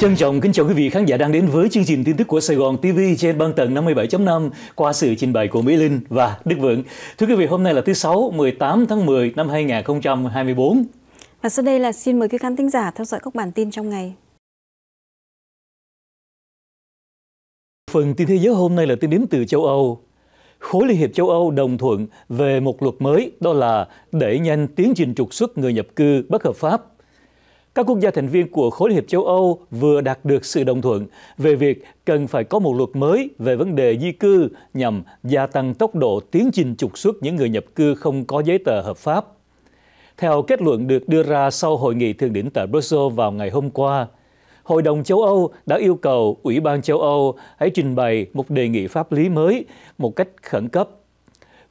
Trân trọng kính chào quý vị khán giả đang đến với chương trình tin tức của Sài Gòn TV trên băng tần 57.5 qua sự trình bày của Mỹ Linh và Đức Vượng. Thưa quý vị, hôm nay là thứ Sáu, 18 tháng 10 năm 2024. Và sau đây là xin mời quý khán thính giả theo dõi các bản tin trong ngày. Phần tin thế giới hôm nay là tin đến từ châu Âu. Khối Liên hiệp châu Âu đồng thuận về một luật mới, đó là đẩy nhanh tiến trình trục xuất người nhập cư bất hợp pháp các quốc gia thành viên của khối hiệp châu Âu vừa đạt được sự đồng thuận về việc cần phải có một luật mới về vấn đề di cư nhằm gia tăng tốc độ tiến trình trục xuất những người nhập cư không có giấy tờ hợp pháp. Theo kết luận được đưa ra sau hội nghị thượng đỉnh tại Brussels vào ngày hôm qua, Hội đồng châu Âu đã yêu cầu Ủy ban châu Âu hãy trình bày một đề nghị pháp lý mới một cách khẩn cấp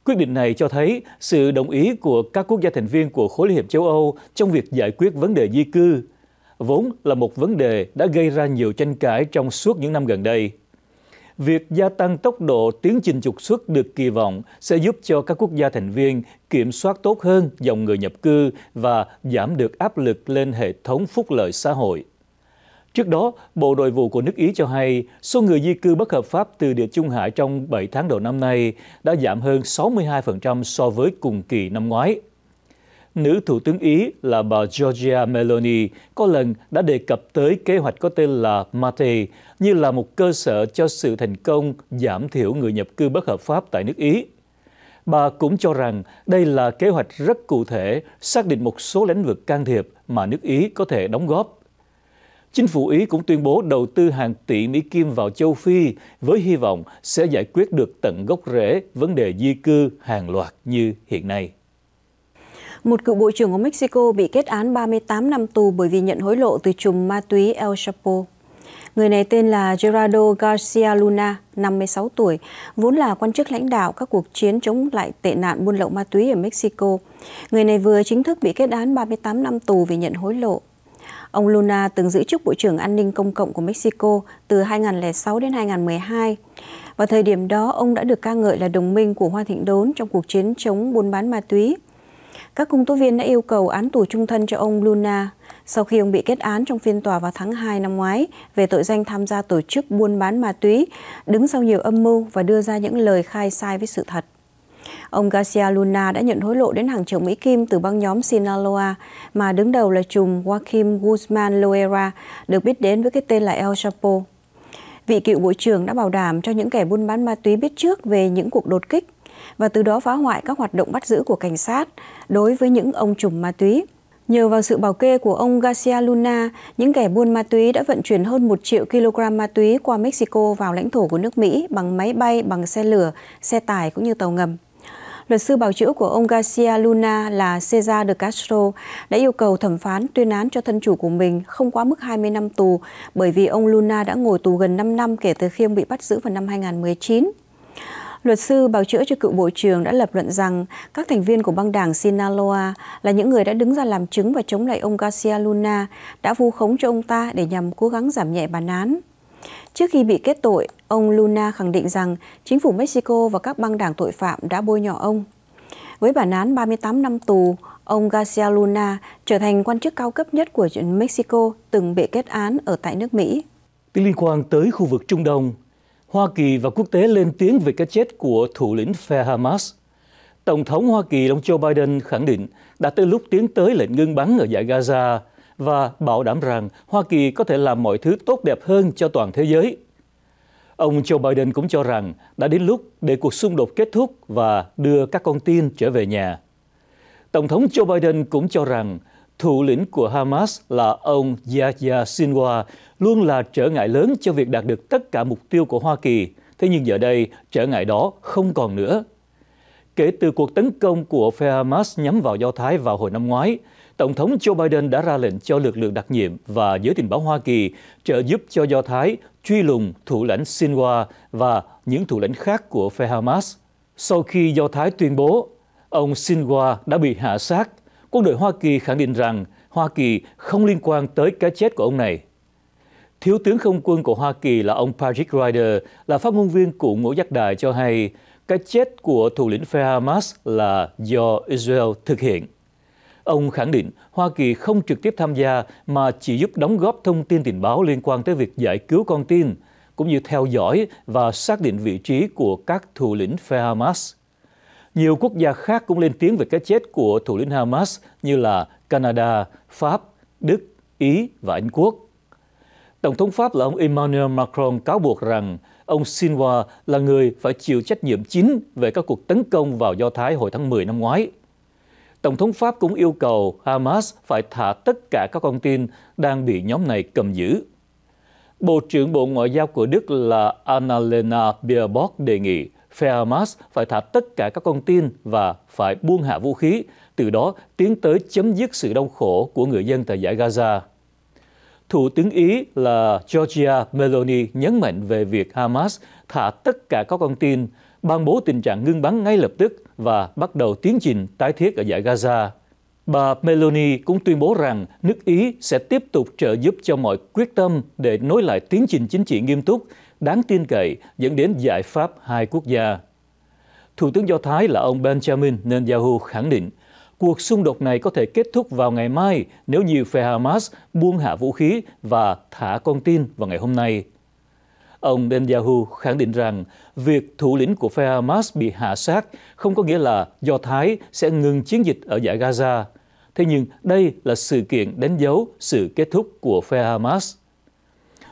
Quyết định này cho thấy sự đồng ý của các quốc gia thành viên của khối Liên hiệp châu Âu trong việc giải quyết vấn đề di cư, vốn là một vấn đề đã gây ra nhiều tranh cãi trong suốt những năm gần đây. Việc gia tăng tốc độ tiến trình trục xuất được kỳ vọng sẽ giúp cho các quốc gia thành viên kiểm soát tốt hơn dòng người nhập cư và giảm được áp lực lên hệ thống phúc lợi xã hội. Trước đó, Bộ Nội vụ của nước Ý cho hay số người di cư bất hợp pháp từ địa Trung Hải trong 7 tháng đầu năm nay đã giảm hơn 62% so với cùng kỳ năm ngoái. Nữ Thủ tướng Ý là bà Giorgia Meloni có lần đã đề cập tới kế hoạch có tên là Mate như là một cơ sở cho sự thành công giảm thiểu người nhập cư bất hợp pháp tại nước Ý. Bà cũng cho rằng đây là kế hoạch rất cụ thể, xác định một số lĩnh vực can thiệp mà nước Ý có thể đóng góp Chính phủ Ý cũng tuyên bố đầu tư hàng tỷ Mỹ Kim vào châu Phi với hy vọng sẽ giải quyết được tận gốc rễ vấn đề di cư hàng loạt như hiện nay. Một cựu bộ trưởng của Mexico bị kết án 38 năm tù bởi vì nhận hối lộ từ chùm ma túy El Chapo. Người này tên là Gerardo Garcia Luna, 56 tuổi, vốn là quan chức lãnh đạo các cuộc chiến chống lại tệ nạn buôn lậu ma túy ở Mexico. Người này vừa chính thức bị kết án 38 năm tù vì nhận hối lộ. Ông Luna từng giữ chức Bộ trưởng An ninh Công cộng của Mexico từ 2006 đến 2012. Vào thời điểm đó, ông đã được ca ngợi là đồng minh của Hoa Thịnh Đốn trong cuộc chiến chống buôn bán ma túy. Các công tố viên đã yêu cầu án tù trung thân cho ông Luna sau khi ông bị kết án trong phiên tòa vào tháng 2 năm ngoái về tội danh tham gia tổ chức buôn bán ma túy, đứng sau nhiều âm mưu và đưa ra những lời khai sai với sự thật. Ông Garcia Luna đã nhận hối lộ đến hàng triệu Mỹ Kim từ băng nhóm Sinaloa, mà đứng đầu là chùm Joaquim Guzman Loera, được biết đến với cái tên là El Chapo. Vị cựu bộ trưởng đã bảo đảm cho những kẻ buôn bán ma túy biết trước về những cuộc đột kích và từ đó phá hoại các hoạt động bắt giữ của cảnh sát đối với những ông chùm ma túy. Nhờ vào sự bảo kê của ông Garcia Luna, những kẻ buôn ma túy đã vận chuyển hơn 1 triệu kg ma túy qua Mexico vào lãnh thổ của nước Mỹ bằng máy bay, bằng xe lửa, xe tải cũng như tàu ngầm. Luật sư bào chữa của ông Garcia Luna là Cesar de Castro đã yêu cầu thẩm phán tuyên án cho thân chủ của mình không quá mức 20 năm tù bởi vì ông Luna đã ngồi tù gần 5 năm kể từ khi ông bị bắt giữ vào năm 2019. Luật sư bào chữa cho cựu Bộ trưởng đã lập luận rằng các thành viên của băng đảng Sinaloa là những người đã đứng ra làm chứng và chống lại ông Garcia Luna, đã vu khống cho ông ta để nhằm cố gắng giảm nhẹ bản án. Trước khi bị kết tội, ông Luna khẳng định rằng chính phủ Mexico và các băng đảng tội phạm đã bôi nhọ ông. Với bản án 38 năm tù, ông Garcia Luna trở thành quan chức cao cấp nhất của Mexico từng bị kết án ở tại nước Mỹ. Liên quan tới khu vực Trung Đông, Hoa Kỳ và quốc tế lên tiếng về cái chết của thủ lĩnh phe Hamas. Tổng thống Hoa Kỳ ông Joe Biden khẳng định đã tới lúc tiến tới lệnh ngưng bắn ở giải Gaza và bảo đảm rằng Hoa Kỳ có thể làm mọi thứ tốt đẹp hơn cho toàn thế giới. Ông Joe Biden cũng cho rằng đã đến lúc để cuộc xung đột kết thúc và đưa các con tin trở về nhà. Tổng thống Joe Biden cũng cho rằng thủ lĩnh của Hamas là ông Yahya Sinwar luôn là trở ngại lớn cho việc đạt được tất cả mục tiêu của Hoa Kỳ. Thế nhưng giờ đây, trở ngại đó không còn nữa. Kể từ cuộc tấn công của phe Hamas nhắm vào Do Thái vào hồi năm ngoái, Tổng thống Joe Biden đã ra lệnh cho lực lượng đặc nhiệm và giới tình báo Hoa Kỳ trợ giúp cho Do Thái truy lùng thủ lãnh Sinwar và những thủ lãnh khác của phe Hamas. Sau khi Do Thái tuyên bố ông Sinwar đã bị hạ sát, quân đội Hoa Kỳ khẳng định rằng Hoa Kỳ không liên quan tới cái chết của ông này. Thiếu tướng không quân của Hoa Kỳ là ông Patrick Ryder, là phát ngôn viên của Ngũ Giác Đài cho hay cái chết của thủ lĩnh phe Hamas là do Israel thực hiện. Ông khẳng định Hoa Kỳ không trực tiếp tham gia mà chỉ giúp đóng góp thông tin tình báo liên quan tới việc giải cứu con tin, cũng như theo dõi và xác định vị trí của các thủ lĩnh phe Hamas. Nhiều quốc gia khác cũng lên tiếng về cái chết của thủ lĩnh Hamas như là Canada, Pháp, Đức, Ý và Anh Quốc. Tổng thống Pháp là ông Emmanuel Macron cáo buộc rằng ông Sinwa là người phải chịu trách nhiệm chính về các cuộc tấn công vào Do Thái hồi tháng 10 năm ngoái Tổng thống Pháp cũng yêu cầu Hamas phải thả tất cả các con tin đang bị nhóm này cầm giữ. Bộ trưởng Bộ Ngoại giao của Đức là Annalena Baerbock đề nghị phe Hamas phải thả tất cả các con tin và phải buông hạ vũ khí, từ đó tiến tới chấm dứt sự đau khổ của người dân tại giải Gaza. Thủ tướng Ý là Georgia Meloni nhấn mạnh về việc Hamas thả tất cả các con tin, ban bố tình trạng ngưng bắn ngay lập tức và bắt đầu tiến trình tái thiết ở giải Gaza. Bà Meloni cũng tuyên bố rằng nước Ý sẽ tiếp tục trợ giúp cho mọi quyết tâm để nối lại tiến trình chính trị nghiêm túc, đáng tin cậy dẫn đến giải pháp hai quốc gia. Thủ tướng Do Thái là ông Benjamin Netanyahu khẳng định cuộc xung đột này có thể kết thúc vào ngày mai nếu như phe Hamas buông hạ vũ khí và thả con tin vào ngày hôm nay. Ông Netanyahu khẳng định rằng việc thủ lĩnh của phe Hamas bị hạ sát không có nghĩa là Do Thái sẽ ngừng chiến dịch ở giải Gaza. Thế nhưng đây là sự kiện đánh dấu sự kết thúc của phe Hamas.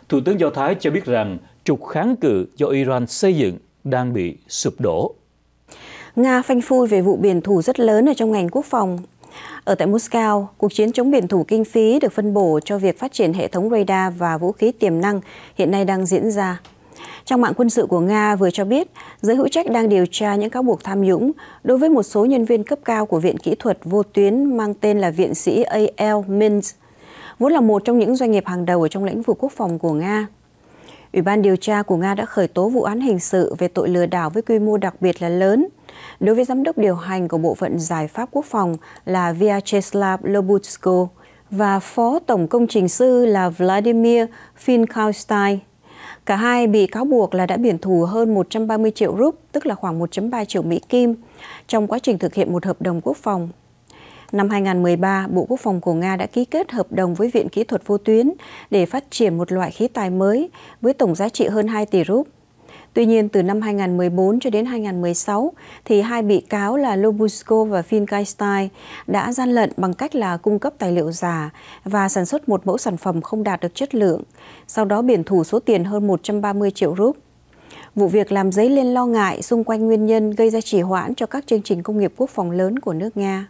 Thủ tướng Do Thái cho biết rằng trục kháng cự do Iran xây dựng đang bị sụp đổ. Nga phanh phui về vụ biển thủ rất lớn ở trong ngành quốc phòng ở tại Moscow, cuộc chiến chống biển thủ kinh phí được phân bổ cho việc phát triển hệ thống radar và vũ khí tiềm năng hiện nay đang diễn ra. Trong mạng quân sự của Nga vừa cho biết, giới hữu trách đang điều tra những cáo buộc tham nhũng đối với một số nhân viên cấp cao của Viện Kỹ thuật Vô tuyến mang tên là Viện sĩ A.L. Minsk, vốn là một trong những doanh nghiệp hàng đầu ở trong lĩnh vực quốc phòng của Nga. Ủy ban điều tra của Nga đã khởi tố vụ án hình sự về tội lừa đảo với quy mô đặc biệt là lớn. Đối với giám đốc điều hành của Bộ phận Giải pháp Quốc phòng là Vyacheslav Lobutsko và Phó Tổng Công trình sư là Vladimir Finkelstein. Cả hai bị cáo buộc là đã biển thù hơn 130 triệu rúp, tức là khoảng 1.3 triệu Mỹ Kim, trong quá trình thực hiện một hợp đồng quốc phòng Năm 2013, Bộ Quốc phòng của Nga đã ký kết hợp đồng với Viện Kỹ thuật Vô tuyến để phát triển một loại khí tài mới với tổng giá trị hơn 2 tỷ rúp. Tuy nhiên, từ năm 2014 cho đến 2016, thì hai bị cáo là Lobusko và Finkelstein đã gian lận bằng cách là cung cấp tài liệu giả và sản xuất một mẫu sản phẩm không đạt được chất lượng, sau đó biển thủ số tiền hơn 130 triệu rúp. Vụ việc làm dấy lên lo ngại xung quanh nguyên nhân gây ra trì hoãn cho các chương trình công nghiệp quốc phòng lớn của nước Nga.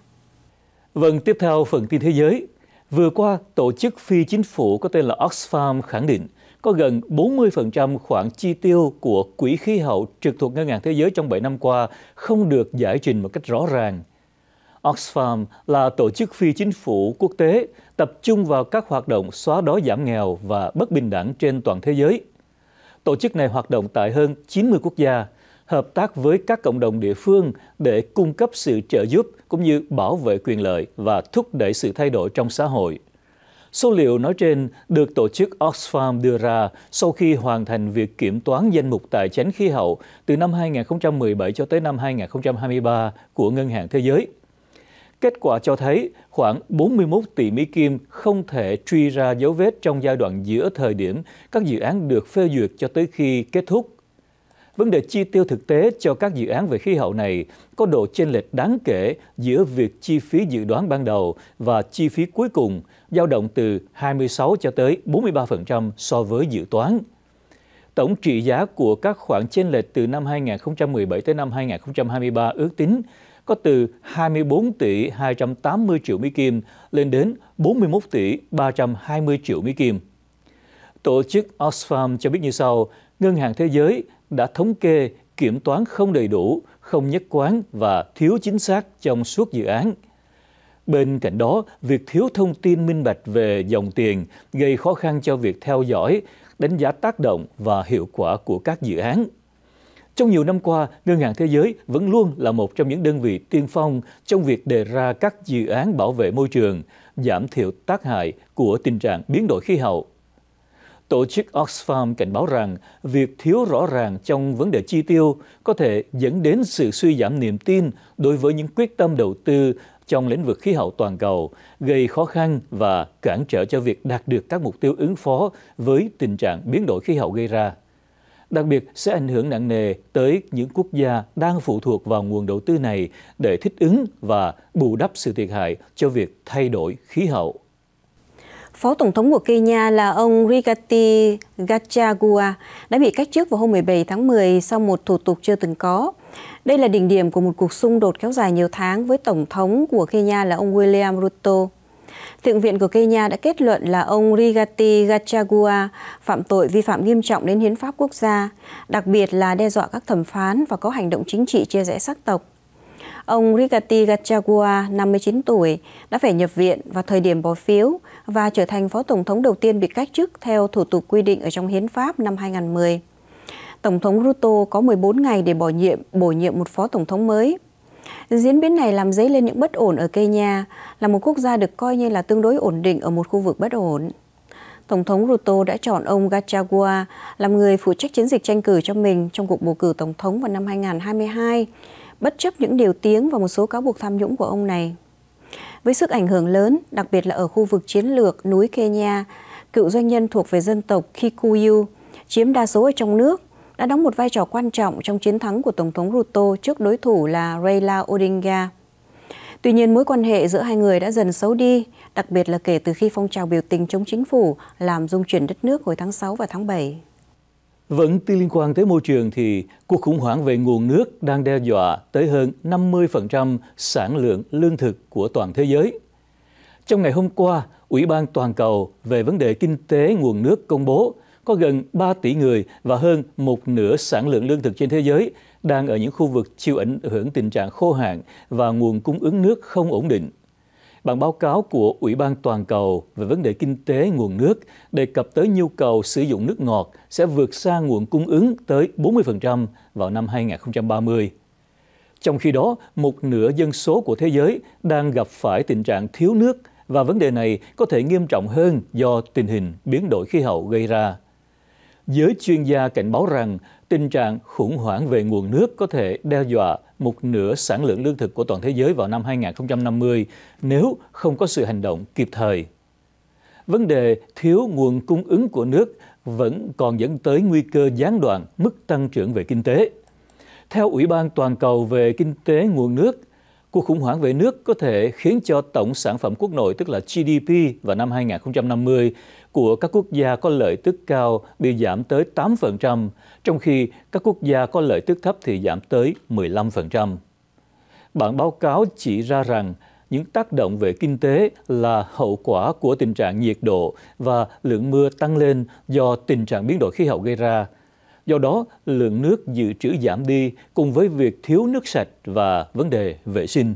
Vâng, tiếp theo phần tin thế giới. Vừa qua, tổ chức phi chính phủ có tên là Oxfam khẳng định có gần 40% khoản chi tiêu của Quỹ khí hậu trực thuộc Ngân hàng Thế giới trong 7 năm qua không được giải trình một cách rõ ràng. Oxfam là tổ chức phi chính phủ quốc tế tập trung vào các hoạt động xóa đói giảm nghèo và bất bình đẳng trên toàn thế giới. Tổ chức này hoạt động tại hơn 90 quốc gia, hợp tác với các cộng đồng địa phương để cung cấp sự trợ giúp cũng như bảo vệ quyền lợi và thúc đẩy sự thay đổi trong xã hội. Số liệu nói trên được tổ chức Oxfam đưa ra sau khi hoàn thành việc kiểm toán danh mục tài chính khí hậu từ năm 2017 cho tới năm 2023 của Ngân hàng Thế giới. Kết quả cho thấy khoảng 41 tỷ Mỹ Kim không thể truy ra dấu vết trong giai đoạn giữa thời điểm các dự án được phê duyệt cho tới khi kết thúc Vấn đề chi tiêu thực tế cho các dự án về khí hậu này có độ chênh lệch đáng kể giữa việc chi phí dự đoán ban đầu và chi phí cuối cùng, dao động từ 26 cho tới 43% so với dự toán. Tổng trị giá của các khoản chênh lệch từ năm 2017 tới năm 2023 ước tính có từ 24 tỷ 280 triệu Mỹ Kim lên đến 41 tỷ 320 triệu Mỹ Kim. Tổ chức Oxfam cho biết như sau, Ngân hàng Thế giới đã thống kê, kiểm toán không đầy đủ, không nhất quán và thiếu chính xác trong suốt dự án. Bên cạnh đó, việc thiếu thông tin minh bạch về dòng tiền gây khó khăn cho việc theo dõi, đánh giá tác động và hiệu quả của các dự án. Trong nhiều năm qua, Ngân hàng Thế giới vẫn luôn là một trong những đơn vị tiên phong trong việc đề ra các dự án bảo vệ môi trường, giảm thiểu tác hại của tình trạng biến đổi khí hậu. Tổ chức Oxfam cảnh báo rằng việc thiếu rõ ràng trong vấn đề chi tiêu có thể dẫn đến sự suy giảm niềm tin đối với những quyết tâm đầu tư trong lĩnh vực khí hậu toàn cầu, gây khó khăn và cản trở cho việc đạt được các mục tiêu ứng phó với tình trạng biến đổi khí hậu gây ra. Đặc biệt sẽ ảnh hưởng nặng nề tới những quốc gia đang phụ thuộc vào nguồn đầu tư này để thích ứng và bù đắp sự thiệt hại cho việc thay đổi khí hậu. Phó Tổng thống của Kenya là ông Rigathi Gachagua đã bị cách chức vào hôm 17 tháng 10 sau một thủ tục chưa từng có. Đây là đỉnh điểm của một cuộc xung đột kéo dài nhiều tháng với Tổng thống của Kenya là ông William Ruto. Thượng viện của Kenya đã kết luận là ông Rigathi Gachagua phạm tội vi phạm nghiêm trọng đến hiến pháp quốc gia, đặc biệt là đe dọa các thẩm phán và có hành động chính trị chia rẽ sắc tộc. Ông Rigathi Gachagua, 59 tuổi, đã phải nhập viện vào thời điểm bỏ phiếu và trở thành phó tổng thống đầu tiên bị cách chức theo thủ tục quy định ở trong hiến pháp năm 2010. Tổng thống Ruto có 14 ngày để bổ nhiệm bổ nhiệm một phó tổng thống mới. Diễn biến này làm dấy lên những bất ổn ở Kenya, là một quốc gia được coi như là tương đối ổn định ở một khu vực bất ổn. Tổng thống Ruto đã chọn ông Gachagua làm người phụ trách chiến dịch tranh cử cho mình trong cuộc bầu cử tổng thống vào năm 2022, bất chấp những điều tiếng và một số cáo buộc tham nhũng của ông này với sức ảnh hưởng lớn, đặc biệt là ở khu vực chiến lược núi Kenya, cựu doanh nhân thuộc về dân tộc Kikuyu, chiếm đa số ở trong nước, đã đóng một vai trò quan trọng trong chiến thắng của Tổng thống Ruto trước đối thủ là Raila Odinga. Tuy nhiên, mối quan hệ giữa hai người đã dần xấu đi, đặc biệt là kể từ khi phong trào biểu tình chống chính phủ làm dung chuyển đất nước hồi tháng 6 và tháng 7. Vẫn tư liên quan tới môi trường thì cuộc khủng hoảng về nguồn nước đang đe dọa tới hơn 50% sản lượng lương thực của toàn thế giới. Trong ngày hôm qua, Ủy ban Toàn cầu về vấn đề kinh tế nguồn nước công bố có gần 3 tỷ người và hơn một nửa sản lượng lương thực trên thế giới đang ở những khu vực chịu ảnh hưởng tình trạng khô hạn và nguồn cung ứng nước không ổn định bản báo cáo của Ủy ban Toàn cầu về vấn đề kinh tế nguồn nước đề cập tới nhu cầu sử dụng nước ngọt sẽ vượt xa nguồn cung ứng tới 40% vào năm 2030. Trong khi đó, một nửa dân số của thế giới đang gặp phải tình trạng thiếu nước và vấn đề này có thể nghiêm trọng hơn do tình hình biến đổi khí hậu gây ra. Giới chuyên gia cảnh báo rằng tình trạng khủng hoảng về nguồn nước có thể đe dọa một nửa sản lượng lương thực của toàn thế giới vào năm 2050 nếu không có sự hành động kịp thời. Vấn đề thiếu nguồn cung ứng của nước vẫn còn dẫn tới nguy cơ gián đoạn mức tăng trưởng về kinh tế. Theo Ủy ban Toàn cầu về Kinh tế Nguồn nước, cuộc khủng hoảng về nước có thể khiến cho tổng sản phẩm quốc nội, tức là GDP, vào năm 2050 của các quốc gia có lợi tức cao bị giảm tới 8%, trong khi các quốc gia có lợi tức thấp thì giảm tới 15%. Bản báo cáo chỉ ra rằng những tác động về kinh tế là hậu quả của tình trạng nhiệt độ và lượng mưa tăng lên do tình trạng biến đổi khí hậu gây ra. Do đó, lượng nước dự trữ giảm đi cùng với việc thiếu nước sạch và vấn đề vệ sinh.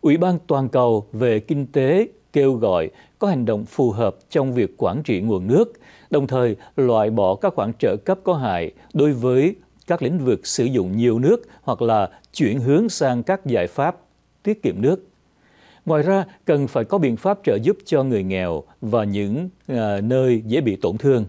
Ủy ban toàn cầu về kinh tế kêu gọi có hành động phù hợp trong việc quản trị nguồn nước, đồng thời loại bỏ các khoản trợ cấp có hại đối với các lĩnh vực sử dụng nhiều nước hoặc là chuyển hướng sang các giải pháp tiết kiệm nước. Ngoài ra, cần phải có biện pháp trợ giúp cho người nghèo và những à, nơi dễ bị tổn thương.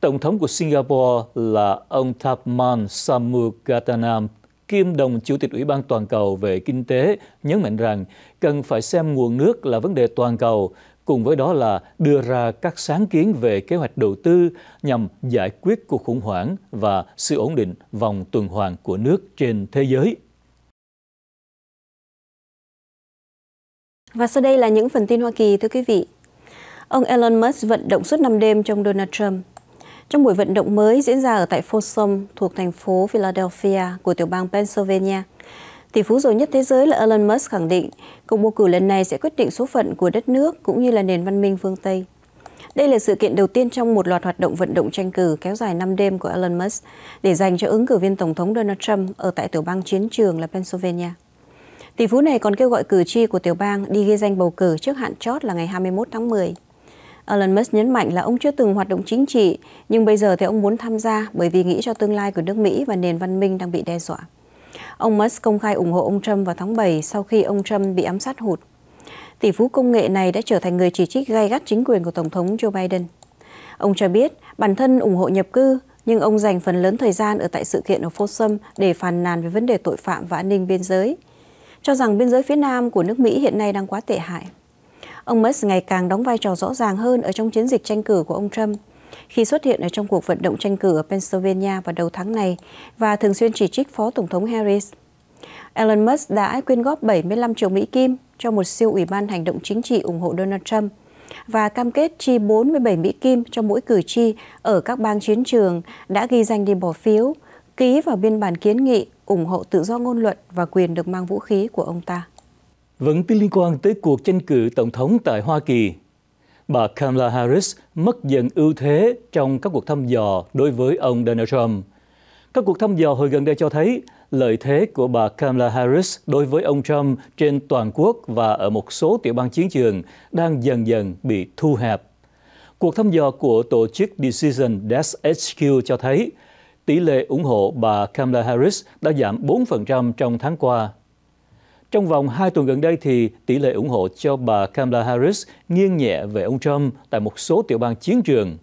Tổng thống của Singapore là ông Thapman Samugatanam kiêm đồng Chủ tịch Ủy ban Toàn cầu về Kinh tế nhấn mạnh rằng cần phải xem nguồn nước là vấn đề toàn cầu, cùng với đó là đưa ra các sáng kiến về kế hoạch đầu tư nhằm giải quyết cuộc khủng hoảng và sự ổn định vòng tuần hoàn của nước trên thế giới. Và sau đây là những phần tin Hoa Kỳ, thưa quý vị. Ông Elon Musk vận động suốt năm đêm trong Donald Trump. Trong buổi vận động mới diễn ra ở tại Folsom thuộc thành phố Philadelphia của tiểu bang Pennsylvania, tỷ phú giàu nhất thế giới là Elon Musk khẳng định cuộc bầu cử lần này sẽ quyết định số phận của đất nước cũng như là nền văn minh phương Tây. Đây là sự kiện đầu tiên trong một loạt hoạt động vận động tranh cử kéo dài 5 đêm của Elon Musk để dành cho ứng cử viên Tổng thống Donald Trump ở tại tiểu bang chiến trường là Pennsylvania. Tỷ phú này còn kêu gọi cử tri của tiểu bang đi ghi danh bầu cử trước hạn chót là ngày 21 tháng 10. Elon Musk nhấn mạnh là ông chưa từng hoạt động chính trị, nhưng bây giờ thì ông muốn tham gia bởi vì nghĩ cho tương lai của nước Mỹ và nền văn minh đang bị đe dọa. Ông Musk công khai ủng hộ ông Trump vào tháng 7 sau khi ông Trump bị ám sát hụt. Tỷ phú công nghệ này đã trở thành người chỉ trích gay gắt chính quyền của Tổng thống Joe Biden. Ông cho biết bản thân ủng hộ nhập cư, nhưng ông dành phần lớn thời gian ở tại sự kiện ở Folsom để phàn nàn về vấn đề tội phạm và an ninh biên giới, cho rằng biên giới phía Nam của nước Mỹ hiện nay đang quá tệ hại ông Musk ngày càng đóng vai trò rõ ràng hơn ở trong chiến dịch tranh cử của ông Trump khi xuất hiện ở trong cuộc vận động tranh cử ở Pennsylvania vào đầu tháng này và thường xuyên chỉ trích Phó Tổng thống Harris. Elon Musk đã quyên góp 75 triệu Mỹ Kim cho một siêu ủy ban hành động chính trị ủng hộ Donald Trump và cam kết chi 47 Mỹ Kim cho mỗi cử tri ở các bang chiến trường đã ghi danh đi bỏ phiếu, ký vào biên bản kiến nghị ủng hộ tự do ngôn luận và quyền được mang vũ khí của ông ta. Vẫn liên quan tới cuộc tranh cử tổng thống tại Hoa Kỳ, bà Kamala Harris mất dần ưu thế trong các cuộc thăm dò đối với ông Donald Trump. Các cuộc thăm dò hồi gần đây cho thấy lợi thế của bà Kamala Harris đối với ông Trump trên toàn quốc và ở một số tiểu bang chiến trường đang dần dần bị thu hẹp. Cuộc thăm dò của tổ chức Decision Desk HQ cho thấy tỷ lệ ủng hộ bà Kamala Harris đã giảm 4% trong tháng qua trong vòng hai tuần gần đây, thì tỷ lệ ủng hộ cho bà Kamala Harris nghiêng nhẹ về ông Trump tại một số tiểu bang chiến trường.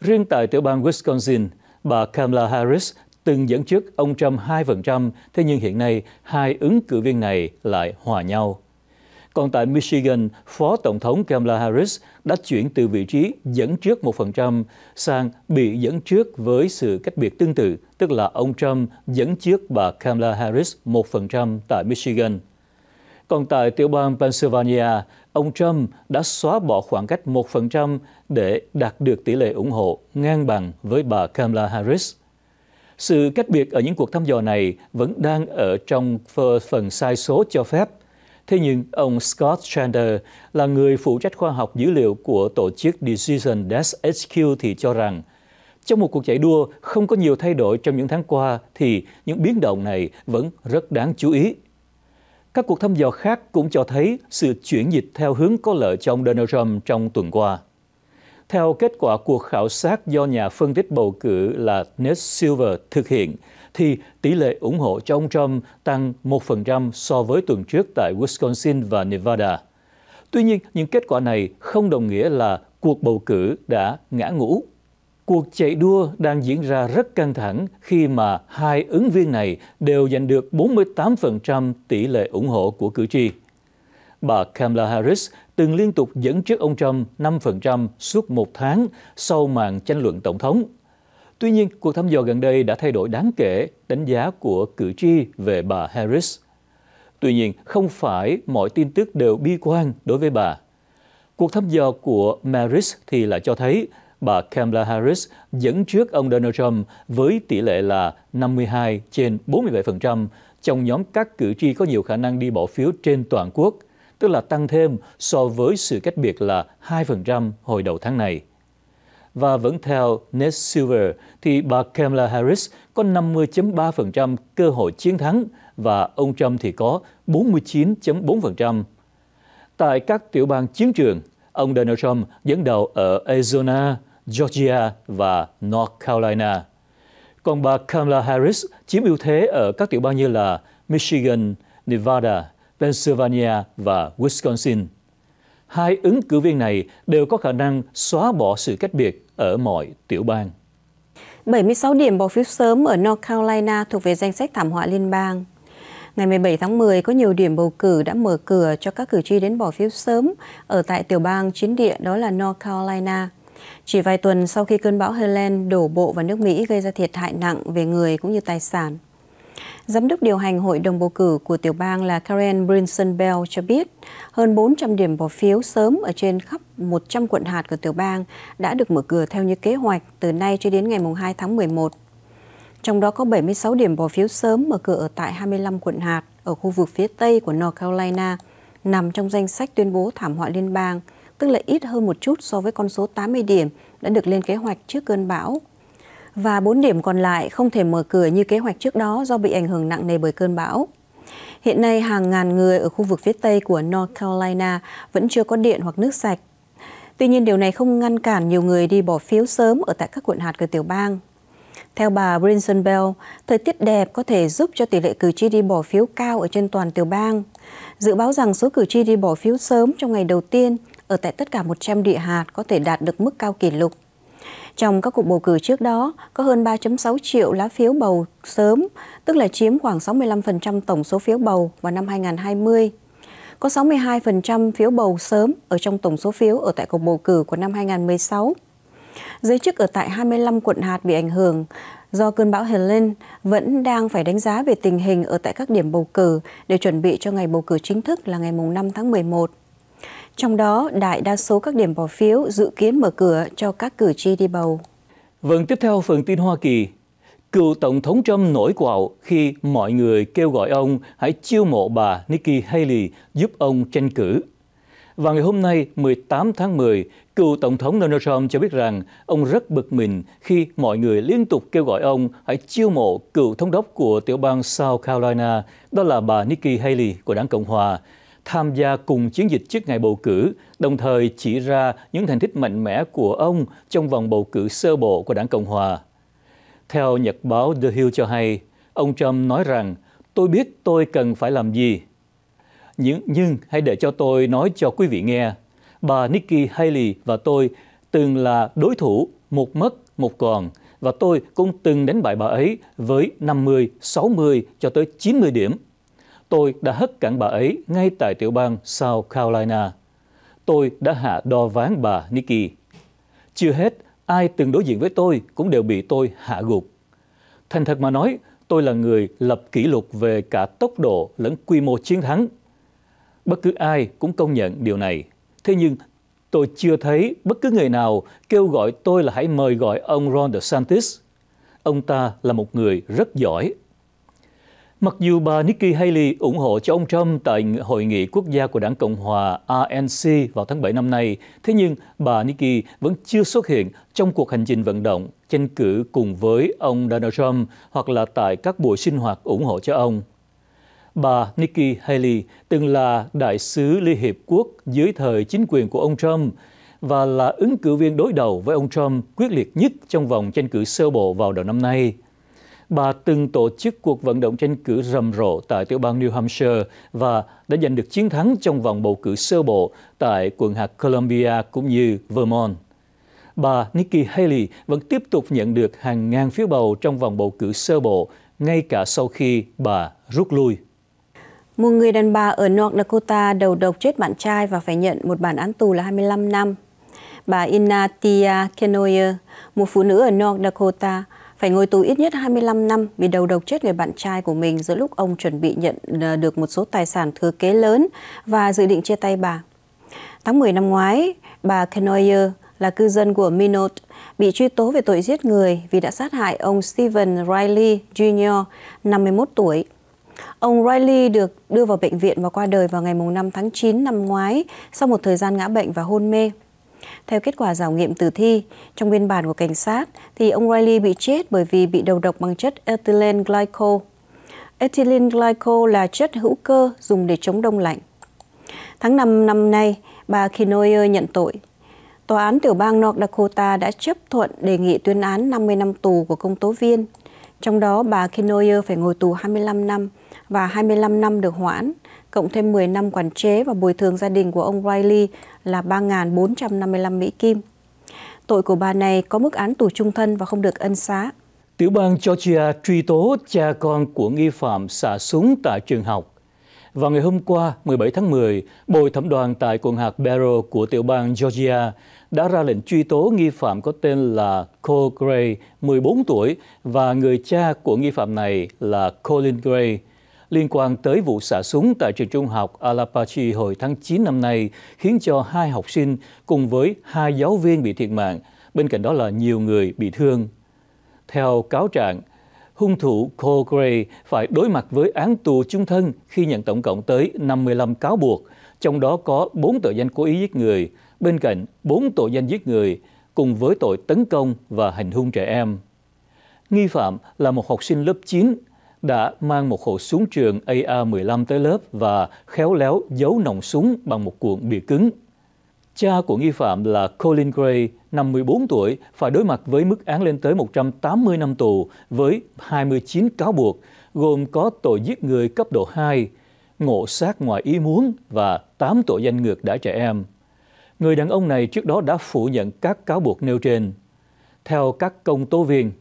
Riêng tại tiểu bang Wisconsin, bà Kamala Harris từng dẫn trước ông Trump 2%, thế nhưng hiện nay hai ứng cử viên này lại hòa nhau. Còn tại Michigan, Phó Tổng thống Kamala Harris đã chuyển từ vị trí dẫn trước 1% sang bị dẫn trước với sự cách biệt tương tự, tức là ông Trump dẫn trước bà Kamala Harris 1% tại Michigan. Còn tại tiểu bang Pennsylvania, ông Trump đã xóa bỏ khoảng cách 1% để đạt được tỷ lệ ủng hộ ngang bằng với bà Kamala Harris. Sự cách biệt ở những cuộc thăm dò này vẫn đang ở trong phần sai số cho phép – Thế nhưng, ông Scott Chandler là người phụ trách khoa học dữ liệu của tổ chức Decision Desk HQ thì cho rằng, trong một cuộc chạy đua không có nhiều thay đổi trong những tháng qua thì những biến động này vẫn rất đáng chú ý. Các cuộc thăm dò khác cũng cho thấy sự chuyển dịch theo hướng có lợi cho ông Donald Trump trong tuần qua. Theo kết quả cuộc khảo sát do nhà phân tích bầu cử là Ned Silver thực hiện, thì tỷ lệ ủng hộ cho ông Trump tăng 1% so với tuần trước tại Wisconsin và Nevada. Tuy nhiên, những kết quả này không đồng nghĩa là cuộc bầu cử đã ngã ngũ. Cuộc chạy đua đang diễn ra rất căng thẳng khi mà hai ứng viên này đều giành được 48% tỷ lệ ủng hộ của cử tri. Bà Kamala Harris từng liên tục dẫn trước ông Trump 5% suốt một tháng sau màn tranh luận tổng thống. Tuy nhiên, cuộc thăm dò gần đây đã thay đổi đáng kể đánh giá của cử tri về bà Harris. Tuy nhiên, không phải mọi tin tức đều bi quan đối với bà. Cuộc thăm dò của Maris thì lại cho thấy bà Kamala Harris dẫn trước ông Donald Trump với tỷ lệ là 52 trên 47% trong nhóm các cử tri có nhiều khả năng đi bỏ phiếu trên toàn quốc, tức là tăng thêm so với sự cách biệt là 2% hồi đầu tháng này. Và vẫn theo Ned Silver, thì bà Kamala Harris có 50.3% cơ hội chiến thắng và ông Trump thì có 49.4%. Tại các tiểu bang chiến trường, ông Donald Trump dẫn đầu ở Arizona, Georgia và North Carolina. Còn bà Kamala Harris chiếm ưu thế ở các tiểu bang như là Michigan, Nevada, Pennsylvania và Wisconsin. Hai ứng cử viên này đều có khả năng xóa bỏ sự cách biệt ở mọi tiểu bang. 76 điểm bỏ phiếu sớm ở North Carolina thuộc về danh sách thảm họa liên bang. Ngày 17 tháng 10, có nhiều điểm bầu cử đã mở cửa cho các cử tri đến bỏ phiếu sớm ở tại tiểu bang chiến địa đó là North Carolina. Chỉ vài tuần sau khi cơn bão Helen đổ bộ vào nước Mỹ gây ra thiệt hại nặng về người cũng như tài sản. Giám đốc điều hành Hội đồng bầu cử của tiểu bang là Karen Brinson Bell cho biết, hơn 400 điểm bỏ phiếu sớm ở trên khắp 100 quận hạt của tiểu bang đã được mở cửa theo như kế hoạch từ nay cho đến ngày 2 tháng 11. Trong đó có 76 điểm bỏ phiếu sớm mở cửa ở tại 25 quận hạt ở khu vực phía Tây của North Carolina, nằm trong danh sách tuyên bố thảm họa liên bang, tức là ít hơn một chút so với con số 80 điểm đã được lên kế hoạch trước cơn bão và 4 điểm còn lại không thể mở cửa như kế hoạch trước đó do bị ảnh hưởng nặng nề bởi cơn bão. Hiện nay, hàng ngàn người ở khu vực phía Tây của North Carolina vẫn chưa có điện hoặc nước sạch. Tuy nhiên, điều này không ngăn cản nhiều người đi bỏ phiếu sớm ở tại các quận hạt của tiểu bang. Theo bà Brinson Bell, thời tiết đẹp có thể giúp cho tỷ lệ cử tri đi bỏ phiếu cao ở trên toàn tiểu bang. Dự báo rằng số cử tri đi bỏ phiếu sớm trong ngày đầu tiên ở tại tất cả 100 địa hạt có thể đạt được mức cao kỷ lục. Trong các cuộc bầu cử trước đó, có hơn 3.6 triệu lá phiếu bầu sớm, tức là chiếm khoảng 65% tổng số phiếu bầu vào năm 2020. Có 62% phiếu bầu sớm ở trong tổng số phiếu ở tại cuộc bầu cử của năm 2016. Giới chức ở tại 25 quận hạt bị ảnh hưởng do cơn bão Helen vẫn đang phải đánh giá về tình hình ở tại các điểm bầu cử để chuẩn bị cho ngày bầu cử chính thức là ngày 5 tháng 11. Trong đó, đại đa số các điểm bỏ phiếu dự kiến mở cửa cho các cử tri đi bầu. Vâng, tiếp theo phần tin Hoa Kỳ. Cựu Tổng thống Trump nổi quạo khi mọi người kêu gọi ông hãy chiêu mộ bà Nikki Haley giúp ông tranh cử. Và ngày hôm nay, 18 tháng 10, cựu Tổng thống Donald Trump cho biết rằng ông rất bực mình khi mọi người liên tục kêu gọi ông hãy chiêu mộ cựu thống đốc của tiểu bang South Carolina, đó là bà Nikki Haley của đảng Cộng Hòa, tham gia cùng chiến dịch trước ngày bầu cử, đồng thời chỉ ra những thành tích mạnh mẽ của ông trong vòng bầu cử sơ bộ của đảng Cộng Hòa. Theo nhật báo The Hill cho hay, ông Trump nói rằng, tôi biết tôi cần phải làm gì. Nhưng, nhưng hãy để cho tôi nói cho quý vị nghe, bà Nikki Haley và tôi từng là đối thủ một mất một còn và tôi cũng từng đánh bại bà ấy với 50, 60 cho tới 90 điểm tôi đã hất cản bà ấy ngay tại tiểu bang South Carolina. Tôi đã hạ đo ván bà Nikki. Chưa hết, ai từng đối diện với tôi cũng đều bị tôi hạ gục. Thành thật mà nói, tôi là người lập kỷ lục về cả tốc độ lẫn quy mô chiến thắng. Bất cứ ai cũng công nhận điều này. Thế nhưng tôi chưa thấy bất cứ người nào kêu gọi tôi là hãy mời gọi ông Ron DeSantis. Ông ta là một người rất giỏi Mặc dù bà Nikki Haley ủng hộ cho ông Trump tại Hội nghị quốc gia của đảng Cộng hòa RNC vào tháng 7 năm nay, thế nhưng bà Nikki vẫn chưa xuất hiện trong cuộc hành trình vận động, tranh cử cùng với ông Donald Trump hoặc là tại các buổi sinh hoạt ủng hộ cho ông. Bà Nikki Haley từng là đại sứ Liên Hiệp Quốc dưới thời chính quyền của ông Trump và là ứng cử viên đối đầu với ông Trump quyết liệt nhất trong vòng tranh cử sơ bộ vào đầu năm nay. Bà từng tổ chức cuộc vận động tranh cử rầm rộ tại tiểu bang New Hampshire và đã giành được chiến thắng trong vòng bầu cử sơ bộ tại quận hạt Columbia cũng như Vermont. Bà Nikki Haley vẫn tiếp tục nhận được hàng ngàn phiếu bầu trong vòng bầu cử sơ bộ ngay cả sau khi bà rút lui. Một người đàn bà ở North Dakota đầu độc chết bạn trai và phải nhận một bản án tù là 25 năm. Bà Inna Tia Kenoyer, một phụ nữ ở North Dakota, phải ngồi tù ít nhất 25 năm vì đầu độc chết người bạn trai của mình giữa lúc ông chuẩn bị nhận ờ, được một số tài sản thừa kế lớn và dự định chia tay bà. Tháng 10 năm ngoái, bà Kenoyer là cư dân của Minot, bị truy tố về tội giết người vì đã sát hại ông Stephen Riley Jr., 51 tuổi. Ông Riley được đưa vào bệnh viện và qua đời vào ngày 5 tháng 9 năm ngoái sau một thời gian ngã bệnh và hôn mê. Theo kết quả giảo nghiệm tử thi, trong biên bản của cảnh sát, thì ông Riley bị chết bởi vì bị đầu độc bằng chất ethylene glycol. Ethylene glycol là chất hữu cơ dùng để chống đông lạnh. Tháng 5 năm nay, bà Kinoyer nhận tội. Tòa án tiểu bang North Dakota đã chấp thuận đề nghị tuyên án 50 năm tù của công tố viên. Trong đó, bà Kinoyer phải ngồi tù 25 năm và 25 năm được hoãn cộng thêm 10 năm quản chế và bồi thường gia đình của ông Riley là 3.455 Mỹ Kim. Tội của bà này có mức án tù trung thân và không được ân xá. Tiểu bang Georgia truy tố cha con của nghi phạm xả súng tại trường học. Vào ngày hôm qua, 17 tháng 10, bồi thẩm đoàn tại quận hạt Barrow của tiểu bang Georgia đã ra lệnh truy tố nghi phạm có tên là Cole Gray, 14 tuổi, và người cha của nghi phạm này là Colin Gray, liên quan tới vụ xả súng tại trường trung học Alapachi hồi tháng 9 năm nay khiến cho hai học sinh cùng với hai giáo viên bị thiệt mạng, bên cạnh đó là nhiều người bị thương. Theo cáo trạng, hung thủ Cole Gray phải đối mặt với án tù chung thân khi nhận tổng cộng tới 55 cáo buộc, trong đó có 4 tội danh cố ý giết người, bên cạnh 4 tội danh giết người, cùng với tội tấn công và hành hung trẻ em. Nghi phạm là một học sinh lớp 9 đã mang một khẩu súng trường AR-15 tới lớp và khéo léo giấu nòng súng bằng một cuộn bìa cứng. Cha của nghi phạm là Colin Gray, 54 tuổi, phải đối mặt với mức án lên tới 180 năm tù với 29 cáo buộc, gồm có tội giết người cấp độ 2, ngộ sát ngoài ý muốn và 8 tội danh ngược đãi trẻ em. Người đàn ông này trước đó đã phủ nhận các cáo buộc nêu trên. Theo các công tố viên,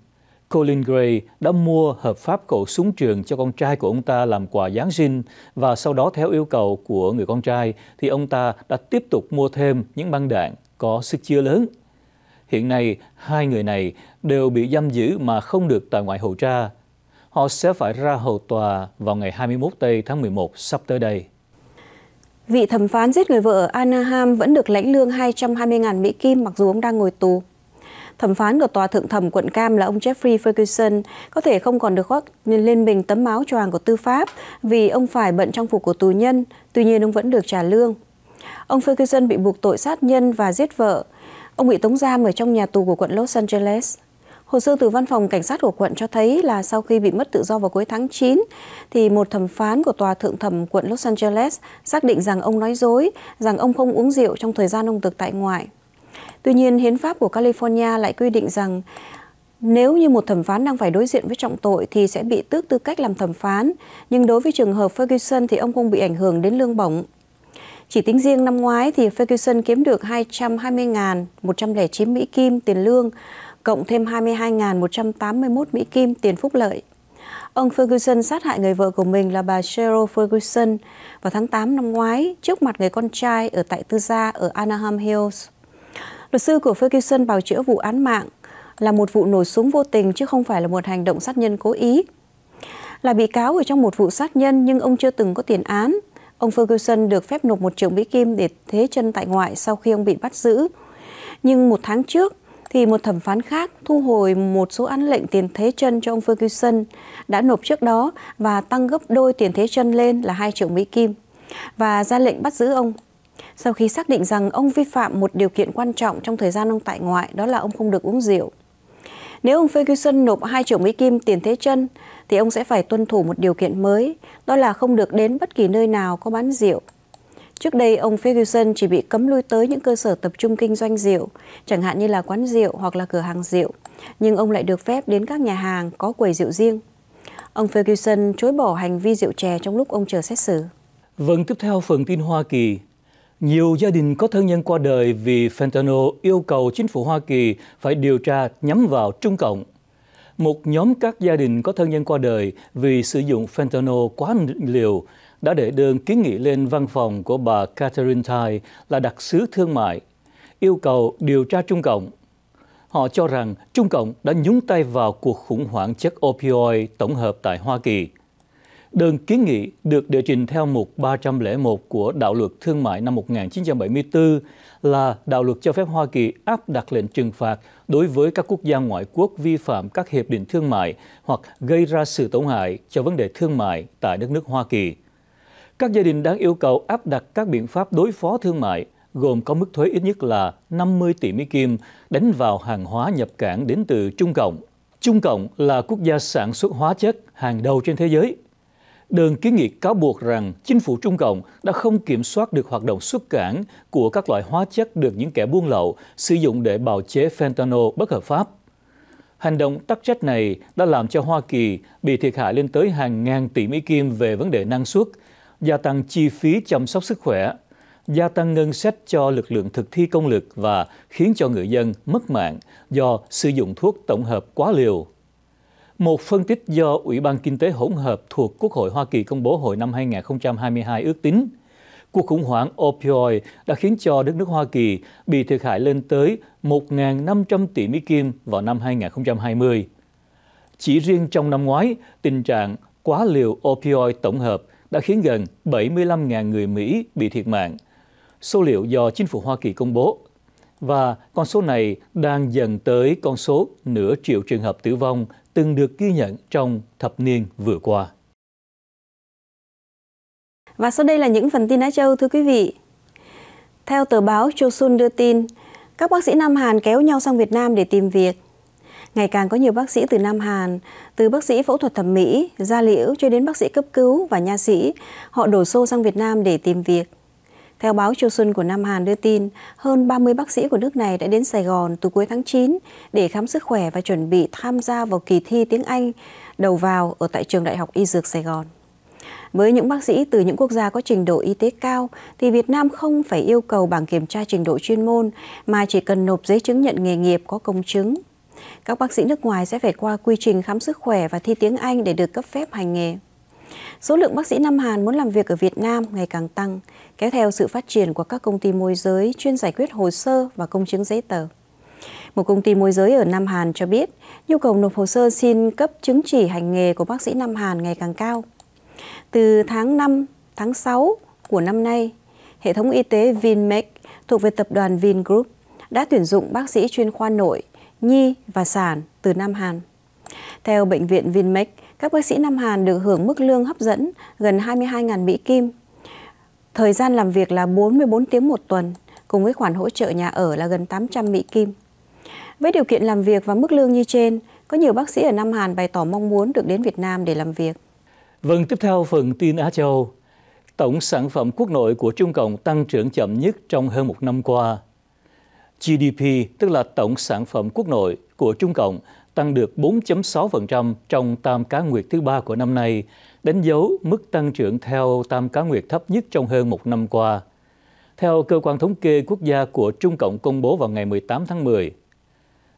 Colin Gray đã mua hợp pháp khẩu súng trường cho con trai của ông ta làm quà Giáng sinh và sau đó theo yêu cầu của người con trai thì ông ta đã tiếp tục mua thêm những băng đạn có sức chứa lớn. Hiện nay, hai người này đều bị giam giữ mà không được tại ngoại hầu tra. Họ sẽ phải ra hầu tòa vào ngày 21 tây tháng 11 sắp tới đây. Vị thẩm phán giết người vợ Anna Ham vẫn được lãnh lương 220.000 Mỹ Kim mặc dù ông đang ngồi tù thẩm phán của Tòa Thượng thẩm quận Cam là ông Jeffrey Ferguson có thể không còn được khoác lên mình tấm áo choàng của tư pháp vì ông phải bận trong phục của tù nhân, tuy nhiên ông vẫn được trả lương. Ông Ferguson bị buộc tội sát nhân và giết vợ. Ông bị tống giam ở trong nhà tù của quận Los Angeles. Hồ sơ từ văn phòng cảnh sát của quận cho thấy là sau khi bị mất tự do vào cuối tháng 9, thì một thẩm phán của tòa thượng thẩm quận Los Angeles xác định rằng ông nói dối, rằng ông không uống rượu trong thời gian ông được tại ngoại. Tuy nhiên, hiến pháp của California lại quy định rằng nếu như một thẩm phán đang phải đối diện với trọng tội thì sẽ bị tước tư cách làm thẩm phán, nhưng đối với trường hợp Ferguson thì ông không bị ảnh hưởng đến lương bổng. Chỉ tính riêng năm ngoái thì Ferguson kiếm được 220.109 Mỹ Kim tiền lương, cộng thêm 22.181 Mỹ Kim tiền phúc lợi. Ông Ferguson sát hại người vợ của mình là bà Cheryl Ferguson vào tháng 8 năm ngoái trước mặt người con trai ở tại tư gia ở Anaheim Hills. Luật sư của Ferguson bào chữa vụ án mạng là một vụ nổ súng vô tình chứ không phải là một hành động sát nhân cố ý. Là bị cáo ở trong một vụ sát nhân nhưng ông chưa từng có tiền án. Ông Ferguson được phép nộp một triệu Mỹ Kim để thế chân tại ngoại sau khi ông bị bắt giữ. Nhưng một tháng trước, thì một thẩm phán khác thu hồi một số án lệnh tiền thế chân cho ông Ferguson đã nộp trước đó và tăng gấp đôi tiền thế chân lên là 2 triệu Mỹ Kim và ra lệnh bắt giữ ông sau khi xác định rằng ông vi phạm một điều kiện quan trọng trong thời gian ông tại ngoại, đó là ông không được uống rượu. Nếu ông Ferguson nộp 2 triệu Mỹ Kim tiền thế chân, thì ông sẽ phải tuân thủ một điều kiện mới, đó là không được đến bất kỳ nơi nào có bán rượu. Trước đây, ông Ferguson chỉ bị cấm lui tới những cơ sở tập trung kinh doanh rượu, chẳng hạn như là quán rượu hoặc là cửa hàng rượu, nhưng ông lại được phép đến các nhà hàng có quầy rượu riêng. Ông Ferguson chối bỏ hành vi rượu chè trong lúc ông chờ xét xử. Vâng, tiếp theo phần tin Hoa Kỳ. Nhiều gia đình có thân nhân qua đời vì fentanyl yêu cầu chính phủ Hoa Kỳ phải điều tra nhắm vào Trung Cộng. Một nhóm các gia đình có thân nhân qua đời vì sử dụng fentanyl quá liều đã để đơn kiến nghị lên văn phòng của bà Catherine Tai là đặc sứ thương mại, yêu cầu điều tra Trung Cộng. Họ cho rằng Trung Cộng đã nhúng tay vào cuộc khủng hoảng chất opioid tổng hợp tại Hoa Kỳ – Đơn kiến nghị được điều chỉnh theo mục 301 của Đạo luật Thương mại năm 1974 là đạo luật cho phép Hoa Kỳ áp đặt lệnh trừng phạt đối với các quốc gia ngoại quốc vi phạm các hiệp định thương mại hoặc gây ra sự tổn hại cho vấn đề thương mại tại đất nước Hoa Kỳ. Các gia đình đang yêu cầu áp đặt các biện pháp đối phó thương mại gồm có mức thuế ít nhất là 50 tỷ Mỹ Kim đánh vào hàng hóa nhập cảng đến từ Trung Cộng. Trung Cộng là quốc gia sản xuất hóa chất hàng đầu trên thế giới đơn kiến nghị cáo buộc rằng chính phủ Trung Cộng đã không kiểm soát được hoạt động xuất cảng của các loại hóa chất được những kẻ buôn lậu sử dụng để bào chế fentanyl bất hợp pháp. Hành động tắc trách này đã làm cho Hoa Kỳ bị thiệt hại lên tới hàng ngàn tỷ Mỹ Kim về vấn đề năng suất, gia tăng chi phí chăm sóc sức khỏe, gia tăng ngân sách cho lực lượng thực thi công lực và khiến cho người dân mất mạng do sử dụng thuốc tổng hợp quá liều. Một phân tích do Ủy ban Kinh tế hỗn hợp thuộc Quốc hội Hoa Kỳ công bố hồi năm 2022 ước tính, cuộc khủng hoảng opioid đã khiến cho đất nước Hoa Kỳ bị thiệt hại lên tới 1.500 tỷ Mỹ Kim vào năm 2020. Chỉ riêng trong năm ngoái, tình trạng quá liều opioid tổng hợp đã khiến gần 75.000 người Mỹ bị thiệt mạng, số liệu do chính phủ Hoa Kỳ công bố. Và con số này đang dần tới con số nửa triệu trường hợp tử vong từng được ghi nhận trong thập niên vừa qua. Và sau đây là những phần tin Á Châu, thưa quý vị. Theo tờ báo Chosun đưa tin, các bác sĩ Nam Hàn kéo nhau sang Việt Nam để tìm việc. Ngày càng có nhiều bác sĩ từ Nam Hàn, từ bác sĩ phẫu thuật thẩm mỹ, da liễu cho đến bác sĩ cấp cứu và nha sĩ, họ đổ xô sang Việt Nam để tìm việc. Theo báo châu Xuân của Nam Hàn đưa tin, hơn 30 bác sĩ của nước này đã đến Sài Gòn từ cuối tháng 9 để khám sức khỏe và chuẩn bị tham gia vào kỳ thi tiếng Anh đầu vào ở tại Trường Đại học Y Dược Sài Gòn. Với những bác sĩ từ những quốc gia có trình độ y tế cao thì Việt Nam không phải yêu cầu bảng kiểm tra trình độ chuyên môn mà chỉ cần nộp giấy chứng nhận nghề nghiệp có công chứng. Các bác sĩ nước ngoài sẽ phải qua quy trình khám sức khỏe và thi tiếng Anh để được cấp phép hành nghề. Số lượng bác sĩ Nam Hàn muốn làm việc ở Việt Nam ngày càng tăng, kéo theo sự phát triển của các công ty môi giới chuyên giải quyết hồ sơ và công chứng giấy tờ. Một công ty môi giới ở Nam Hàn cho biết, nhu cầu nộp hồ sơ xin cấp chứng chỉ hành nghề của bác sĩ Nam Hàn ngày càng cao. Từ tháng 5, tháng 6 của năm nay, hệ thống y tế Vinmec thuộc về tập đoàn Vingroup đã tuyển dụng bác sĩ chuyên khoa nội, nhi và sản từ Nam Hàn. Theo bệnh viện Vinmec, các bác sĩ Nam Hàn được hưởng mức lương hấp dẫn gần 22.000 Mỹ Kim. Thời gian làm việc là 44 tiếng một tuần, cùng với khoản hỗ trợ nhà ở là gần 800 Mỹ Kim. Với điều kiện làm việc và mức lương như trên, có nhiều bác sĩ ở Nam Hàn bày tỏ mong muốn được đến Việt Nam để làm việc. Vâng, tiếp theo phần tin Á Châu. Tổng sản phẩm quốc nội của Trung Cộng tăng trưởng chậm nhất trong hơn một năm qua. GDP, tức là tổng sản phẩm quốc nội của Trung Cộng, tăng được 4.6% trong tam cá nguyệt thứ ba của năm nay, đánh dấu mức tăng trưởng theo tam cá nguyệt thấp nhất trong hơn một năm qua. Theo Cơ quan Thống kê Quốc gia của Trung Cộng công bố vào ngày 18 tháng 10,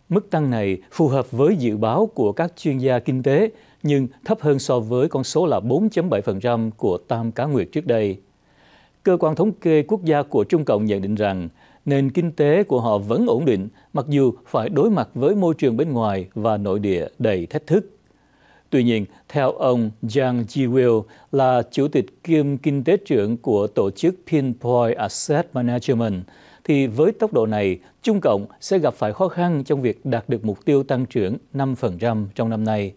mức tăng này phù hợp với dự báo của các chuyên gia kinh tế nhưng thấp hơn so với con số là 4.7% của tam cá nguyệt trước đây. Cơ quan Thống kê Quốc gia của Trung Cộng nhận định rằng nền kinh tế của họ vẫn ổn định mặc dù phải đối mặt với môi trường bên ngoài và nội địa đầy thách thức. Tuy nhiên, theo ông Zhang Jiwil là chủ tịch kiêm kinh tế trưởng của tổ chức Pinpoint Asset Management, thì với tốc độ này, Trung Cộng sẽ gặp phải khó khăn trong việc đạt được mục tiêu tăng trưởng 5% trong năm nay.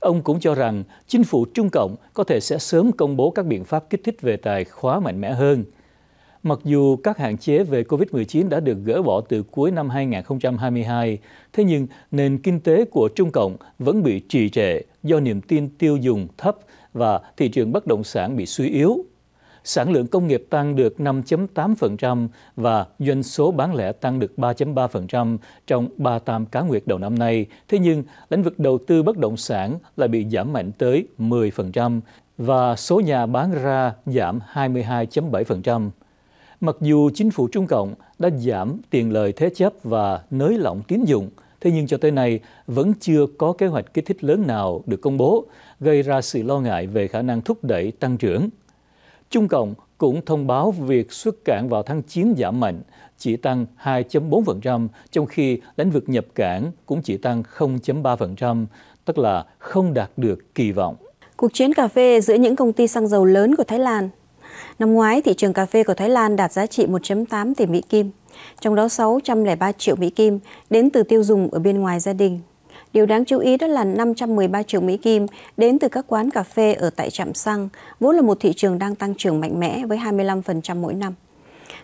Ông cũng cho rằng chính phủ Trung Cộng có thể sẽ sớm công bố các biện pháp kích thích về tài khóa mạnh mẽ hơn – Mặc dù các hạn chế về COVID-19 đã được gỡ bỏ từ cuối năm 2022, thế nhưng nền kinh tế của Trung Cộng vẫn bị trì trệ do niềm tin tiêu dùng thấp và thị trường bất động sản bị suy yếu. Sản lượng công nghiệp tăng được 5.8% và doanh số bán lẻ tăng được 3.3% trong 38 cá nguyệt đầu năm nay. Thế nhưng, lĩnh vực đầu tư bất động sản lại bị giảm mạnh tới 10% và số nhà bán ra giảm 22.7%. Mặc dù chính phủ Trung Cộng đã giảm tiền lời thế chấp và nới lỏng tín dụng, thế nhưng cho tới nay vẫn chưa có kế hoạch kích thích lớn nào được công bố, gây ra sự lo ngại về khả năng thúc đẩy tăng trưởng. Trung Cộng cũng thông báo việc xuất cảng vào tháng 9 giảm mạnh, chỉ tăng 2.4%, trong khi lĩnh vực nhập cảng cũng chỉ tăng 0.3%, tức là không đạt được kỳ vọng. Cuộc chiến cà phê giữa những công ty xăng dầu lớn của Thái Lan Năm ngoái, thị trường cà phê của Thái Lan đạt giá trị 1.8 tỷ Mỹ Kim, trong đó 603 triệu Mỹ Kim đến từ tiêu dùng ở bên ngoài gia đình. Điều đáng chú ý đó là 513 triệu Mỹ Kim đến từ các quán cà phê ở tại trạm xăng, vốn là một thị trường đang tăng trưởng mạnh mẽ với 25% mỗi năm.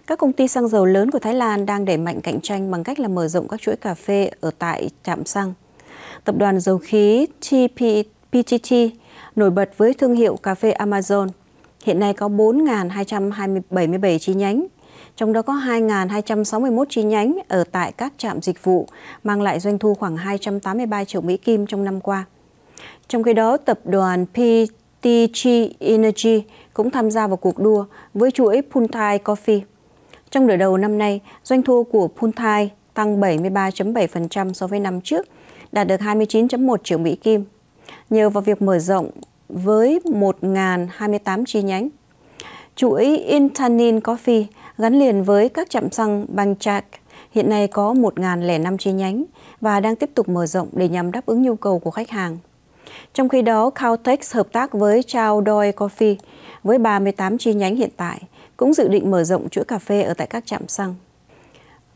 Các công ty xăng dầu lớn của Thái Lan đang đẩy mạnh cạnh tranh bằng cách là mở rộng các chuỗi cà phê ở tại trạm xăng. Tập đoàn dầu khí TPTT nổi bật với thương hiệu cà phê Amazon – Hiện nay có 4.277 chi nhánh, trong đó có 2.261 chi nhánh ở tại các trạm dịch vụ, mang lại doanh thu khoảng 283 triệu Mỹ Kim trong năm qua. Trong khi đó, tập đoàn PTG Energy cũng tham gia vào cuộc đua với chuỗi Puntai Coffee. Trong nửa đầu năm nay, doanh thu của Puntai tăng 73.7% so với năm trước, đạt được 29.1 triệu Mỹ Kim. Nhờ vào việc mở rộng với 1.028 chi nhánh. Chuỗi Intanin Coffee gắn liền với các trạm xăng Bangchak hiện nay có 1.005 chi nhánh và đang tiếp tục mở rộng để nhằm đáp ứng nhu cầu của khách hàng. Trong khi đó, Caltex hợp tác với Chao Doi Coffee với 38 chi nhánh hiện tại, cũng dự định mở rộng chuỗi cà phê ở tại các trạm xăng.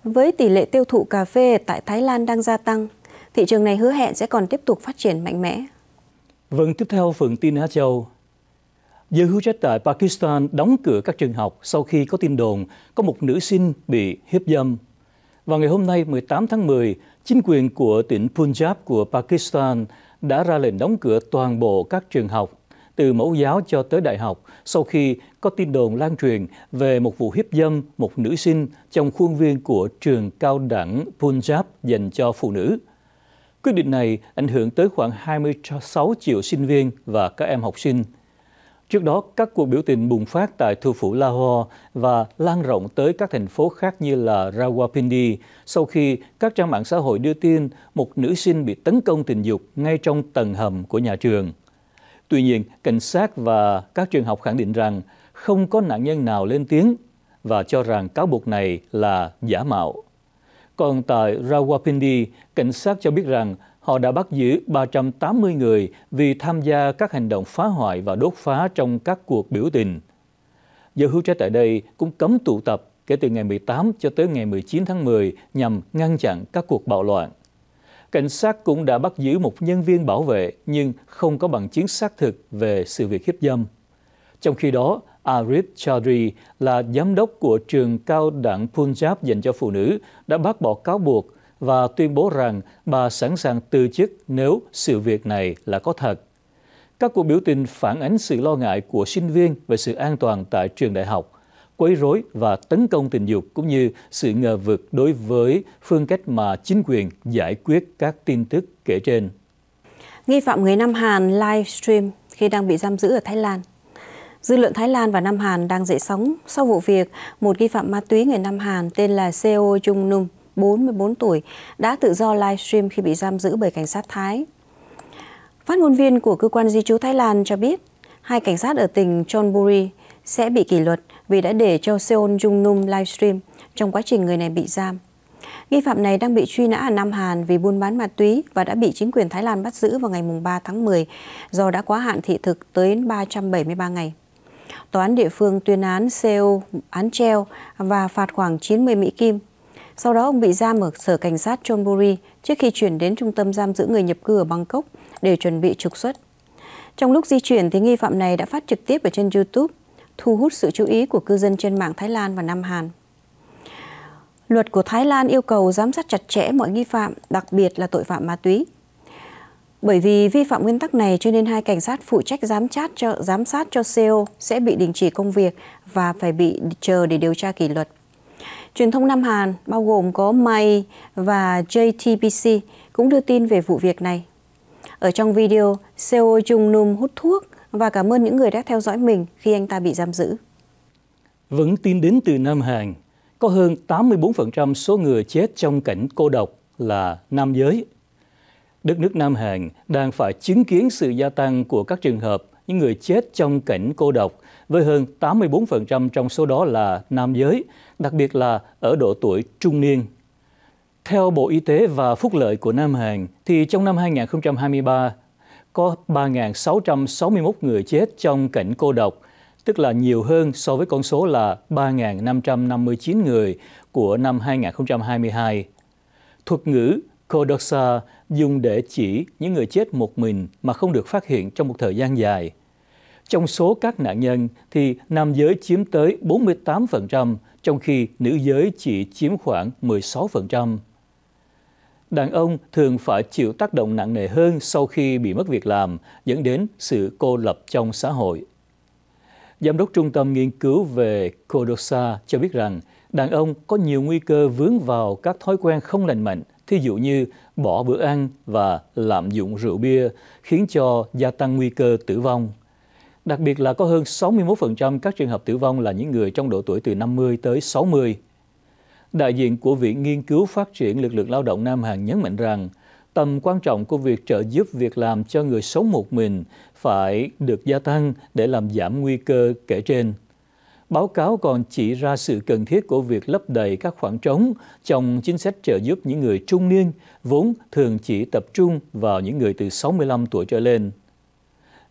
Với tỷ lệ tiêu thụ cà phê tại Thái Lan đang gia tăng, thị trường này hứa hẹn sẽ còn tiếp tục phát triển mạnh mẽ. Vâng, tiếp theo phần tin Á Châu. Giới hữu trách tại Pakistan đóng cửa các trường học sau khi có tin đồn có một nữ sinh bị hiếp dâm. Vào ngày hôm nay 18 tháng 10, chính quyền của tỉnh Punjab của Pakistan đã ra lệnh đóng cửa toàn bộ các trường học, từ mẫu giáo cho tới đại học, sau khi có tin đồn lan truyền về một vụ hiếp dâm một nữ sinh trong khuôn viên của trường cao đẳng Punjab dành cho phụ nữ. Quyết định này ảnh hưởng tới khoảng 26 triệu sinh viên và các em học sinh. Trước đó, các cuộc biểu tình bùng phát tại thủ phủ Lahore và lan rộng tới các thành phố khác như là Rawalpindi sau khi các trang mạng xã hội đưa tin một nữ sinh bị tấn công tình dục ngay trong tầng hầm của nhà trường. Tuy nhiên, cảnh sát và các trường học khẳng định rằng không có nạn nhân nào lên tiếng và cho rằng cáo buộc này là giả mạo. Còn tại Rawalpindi, cảnh sát cho biết rằng họ đã bắt giữ 380 người vì tham gia các hành động phá hoại và đốt phá trong các cuộc biểu tình. Giới hữu trách tại đây cũng cấm tụ tập kể từ ngày 18 cho tới ngày 19 tháng 10 nhằm ngăn chặn các cuộc bạo loạn. Cảnh sát cũng đã bắt giữ một nhân viên bảo vệ nhưng không có bằng chứng xác thực về sự việc hiếp dâm. Trong khi đó, Arif Chaudhry là giám đốc của trường cao đẳng Punjab dành cho phụ nữ, đã bác bỏ cáo buộc và tuyên bố rằng bà sẵn sàng từ chức nếu sự việc này là có thật. Các cuộc biểu tình phản ánh sự lo ngại của sinh viên về sự an toàn tại trường đại học, quấy rối và tấn công tình dục cũng như sự ngờ vực đối với phương cách mà chính quyền giải quyết các tin tức kể trên. Nghi phạm người Nam Hàn livestream khi đang bị giam giữ ở Thái Lan Dư luận Thái Lan và Nam Hàn đang dậy sóng sau vụ việc một nghi phạm ma túy người Nam Hàn tên là Seo Jung Num, 44 tuổi, đã tự do livestream khi bị giam giữ bởi cảnh sát Thái. Phát ngôn viên của cơ quan di trú Thái Lan cho biết, hai cảnh sát ở tỉnh Chonburi sẽ bị kỷ luật vì đã để cho Seon Jung Num livestream trong quá trình người này bị giam. Nghi phạm này đang bị truy nã ở Nam Hàn vì buôn bán ma túy và đã bị chính quyền Thái Lan bắt giữ vào ngày 3 tháng 10 do đã quá hạn thị thực tới 373 ngày tòa án địa phương tuyên án CO án treo và phạt khoảng 90 Mỹ Kim. Sau đó ông bị giam ở sở cảnh sát Chonburi trước khi chuyển đến trung tâm giam giữ người nhập cư ở Bangkok để chuẩn bị trục xuất. Trong lúc di chuyển thì nghi phạm này đã phát trực tiếp ở trên YouTube, thu hút sự chú ý của cư dân trên mạng Thái Lan và Nam Hàn. Luật của Thái Lan yêu cầu giám sát chặt chẽ mọi nghi phạm, đặc biệt là tội phạm ma túy. Bởi vì vi phạm nguyên tắc này cho nên hai cảnh sát phụ trách giám sát cho giám sát cho CEO sẽ bị đình chỉ công việc và phải bị chờ để điều tra kỷ luật. Truyền thông Nam Hàn bao gồm có May và JTBC cũng đưa tin về vụ việc này. Ở trong video, CEO Jung Num hút thuốc và cảm ơn những người đã theo dõi mình khi anh ta bị giam giữ. Vẫn tin đến từ Nam Hàn, có hơn 84% số người chết trong cảnh cô độc là nam giới đất nước Nam Hàn đang phải chứng kiến sự gia tăng của các trường hợp những người chết trong cảnh cô độc, với hơn 84% trong số đó là nam giới, đặc biệt là ở độ tuổi trung niên. Theo Bộ Y tế và Phúc lợi của Nam Hàn, thì trong năm 2023 có 3.661 người chết trong cảnh cô độc, tức là nhiều hơn so với con số là 3.559 người của năm 2022. Thuật ngữ Kodosa dùng để chỉ những người chết một mình mà không được phát hiện trong một thời gian dài. Trong số các nạn nhân thì nam giới chiếm tới 48%, trong khi nữ giới chỉ chiếm khoảng 16%. Đàn ông thường phải chịu tác động nặng nề hơn sau khi bị mất việc làm, dẫn đến sự cô lập trong xã hội. Giám đốc Trung tâm Nghiên cứu về Kodosa cho biết rằng đàn ông có nhiều nguy cơ vướng vào các thói quen không lành mạnh – thí dụ như bỏ bữa ăn và lạm dụng rượu bia khiến cho gia tăng nguy cơ tử vong. Đặc biệt là có hơn 61% các trường hợp tử vong là những người trong độ tuổi từ 50 tới 60. Đại diện của Viện Nghiên cứu Phát triển Lực lượng Lao động Nam Hàn nhấn mạnh rằng tầm quan trọng của việc trợ giúp việc làm cho người sống một mình phải được gia tăng để làm giảm nguy cơ kể trên. Báo cáo còn chỉ ra sự cần thiết của việc lấp đầy các khoảng trống trong chính sách trợ giúp những người trung niên, vốn thường chỉ tập trung vào những người từ 65 tuổi trở lên.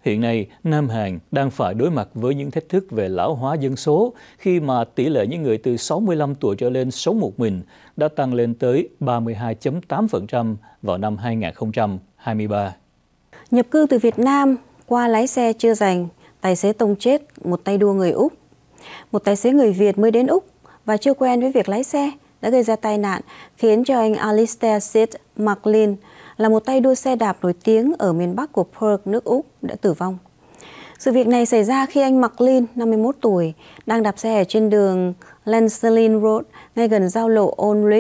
Hiện nay, Nam Hàn đang phải đối mặt với những thách thức về lão hóa dân số khi mà tỷ lệ những người từ 65 tuổi trở lên sống một mình đã tăng lên tới 32.8% vào năm 2023. Nhập cư từ Việt Nam qua lái xe chưa rành, tài xế tông chết, một tay đua người Úc, một tài xế người Việt mới đến Úc và chưa quen với việc lái xe đã gây ra tai nạn khiến cho anh Alistair Sid McLean là một tay đua xe đạp nổi tiếng ở miền Bắc của Perth, nước Úc đã tử vong. Sự việc này xảy ra khi anh McLean, 51 tuổi, đang đạp xe ở trên đường Lancelin Road ngay gần giao lộ Old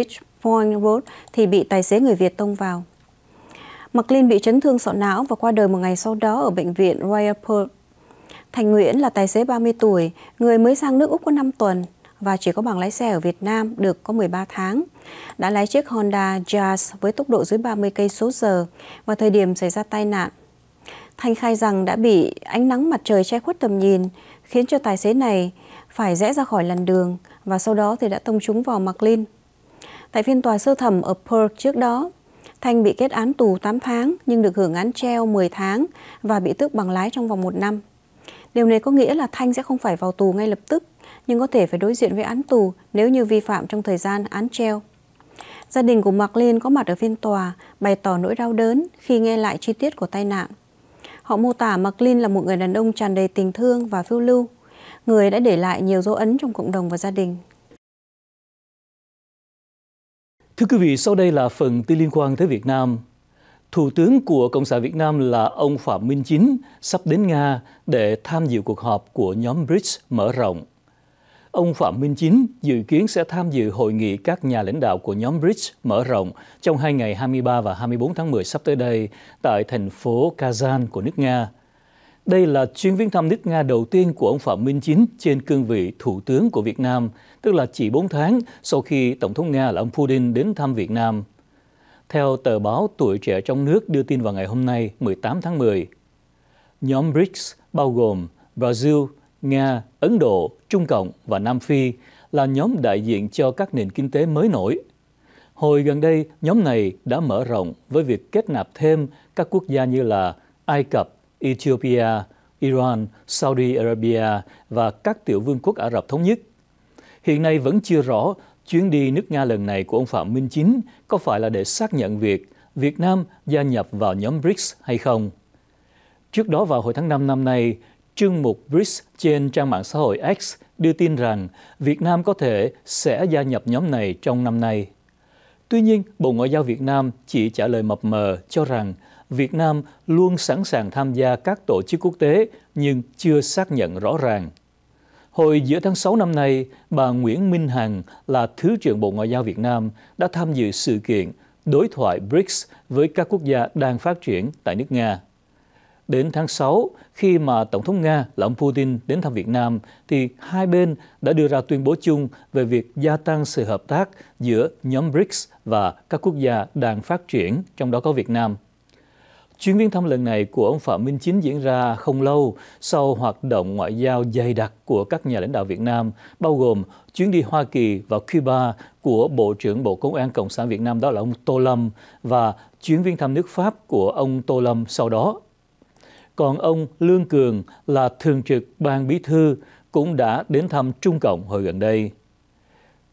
Point Road thì bị tài xế người Việt tông vào. McLean bị chấn thương sọ não và qua đời một ngày sau đó ở bệnh viện Royal Perth Thành Nguyễn là tài xế 30 tuổi, người mới sang nước Úc có 5 tuần và chỉ có bằng lái xe ở Việt Nam được có 13 tháng. Đã lái chiếc Honda Jazz với tốc độ dưới 30 cây số giờ vào thời điểm xảy ra tai nạn. Thanh khai rằng đã bị ánh nắng mặt trời che khuất tầm nhìn, khiến cho tài xế này phải rẽ ra khỏi làn đường và sau đó thì đã tông trúng vào Mạc Linh. Tại phiên tòa sơ thẩm ở Perth trước đó, Thanh bị kết án tù 8 tháng nhưng được hưởng án treo 10 tháng và bị tước bằng lái trong vòng 1 năm. Điều này có nghĩa là Thanh sẽ không phải vào tù ngay lập tức, nhưng có thể phải đối diện với án tù nếu như vi phạm trong thời gian án treo. Gia đình của Mạc Liên có mặt ở phiên tòa, bày tỏ nỗi đau đớn khi nghe lại chi tiết của tai nạn. Họ mô tả Mạc Liên là một người đàn ông tràn đầy tình thương và phiêu lưu, người đã để lại nhiều dấu ấn trong cộng đồng và gia đình. Thưa quý vị, sau đây là phần tin liên quan tới Việt Nam. Thủ tướng của Cộng sản Việt Nam là ông Phạm Minh Chính sắp đến Nga để tham dự cuộc họp của nhóm BRICS mở rộng. Ông Phạm Minh Chính dự kiến sẽ tham dự hội nghị các nhà lãnh đạo của nhóm BRICS mở rộng trong hai ngày 23 và 24 tháng 10 sắp tới đây tại thành phố Kazan của nước Nga. Đây là chuyến viếng thăm nước Nga đầu tiên của ông Phạm Minh Chính trên cương vị Thủ tướng của Việt Nam, tức là chỉ 4 tháng sau khi Tổng thống Nga là ông Putin đến thăm Việt Nam. Theo tờ báo Tuổi Trẻ Trong Nước đưa tin vào ngày hôm nay 18 tháng 10, nhóm BRICS bao gồm Brazil, Nga, Ấn Độ, Trung Cộng và Nam Phi là nhóm đại diện cho các nền kinh tế mới nổi. Hồi gần đây, nhóm này đã mở rộng với việc kết nạp thêm các quốc gia như là Ai Cập, Ethiopia, Iran, Saudi Arabia và các tiểu vương quốc Ả Rập Thống Nhất. Hiện nay vẫn chưa rõ Chuyến đi nước Nga lần này của ông Phạm Minh Chính có phải là để xác nhận việc Việt Nam gia nhập vào nhóm BRICS hay không? Trước đó vào hồi tháng 5 năm nay, chương mục BRICS trên trang mạng xã hội X đưa tin rằng Việt Nam có thể sẽ gia nhập nhóm này trong năm nay. Tuy nhiên, Bộ Ngoại giao Việt Nam chỉ trả lời mập mờ cho rằng Việt Nam luôn sẵn sàng tham gia các tổ chức quốc tế nhưng chưa xác nhận rõ ràng. Hồi giữa tháng 6 năm nay, bà Nguyễn Minh Hằng là Thứ trưởng Bộ Ngoại giao Việt Nam đã tham dự sự kiện đối thoại BRICS với các quốc gia đang phát triển tại nước Nga. Đến tháng 6, khi mà Tổng thống Nga là ông Putin đến thăm Việt Nam, thì hai bên đã đưa ra tuyên bố chung về việc gia tăng sự hợp tác giữa nhóm BRICS và các quốc gia đang phát triển, trong đó có Việt Nam. Chuyến viếng thăm lần này của ông Phạm Minh Chính diễn ra không lâu sau hoạt động ngoại giao dày đặc của các nhà lãnh đạo Việt Nam, bao gồm chuyến đi Hoa Kỳ và Cuba của Bộ trưởng Bộ Công an Cộng sản Việt Nam đó là ông Tô Lâm và chuyến viếng thăm nước Pháp của ông Tô Lâm sau đó. Còn ông Lương Cường là thường trực ban bí thư cũng đã đến thăm Trung Cộng hồi gần đây.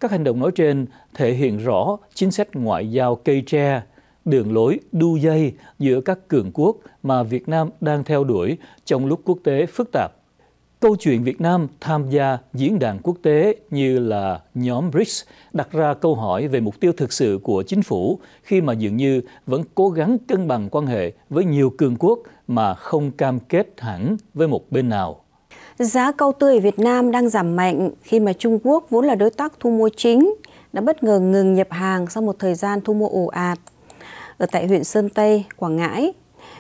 Các hành động nói trên thể hiện rõ chính sách ngoại giao cây tre – đường lối đu dây giữa các cường quốc mà Việt Nam đang theo đuổi trong lúc quốc tế phức tạp. Câu chuyện Việt Nam tham gia diễn đàn quốc tế như là nhóm BRICS đặt ra câu hỏi về mục tiêu thực sự của chính phủ khi mà dường như vẫn cố gắng cân bằng quan hệ với nhiều cường quốc mà không cam kết hẳn với một bên nào. Giá cau tươi ở Việt Nam đang giảm mạnh khi mà Trung Quốc vốn là đối tác thu mua chính đã bất ngờ ngừng nhập hàng sau một thời gian thu mua ồ ạt ở tại huyện Sơn Tây, Quảng Ngãi.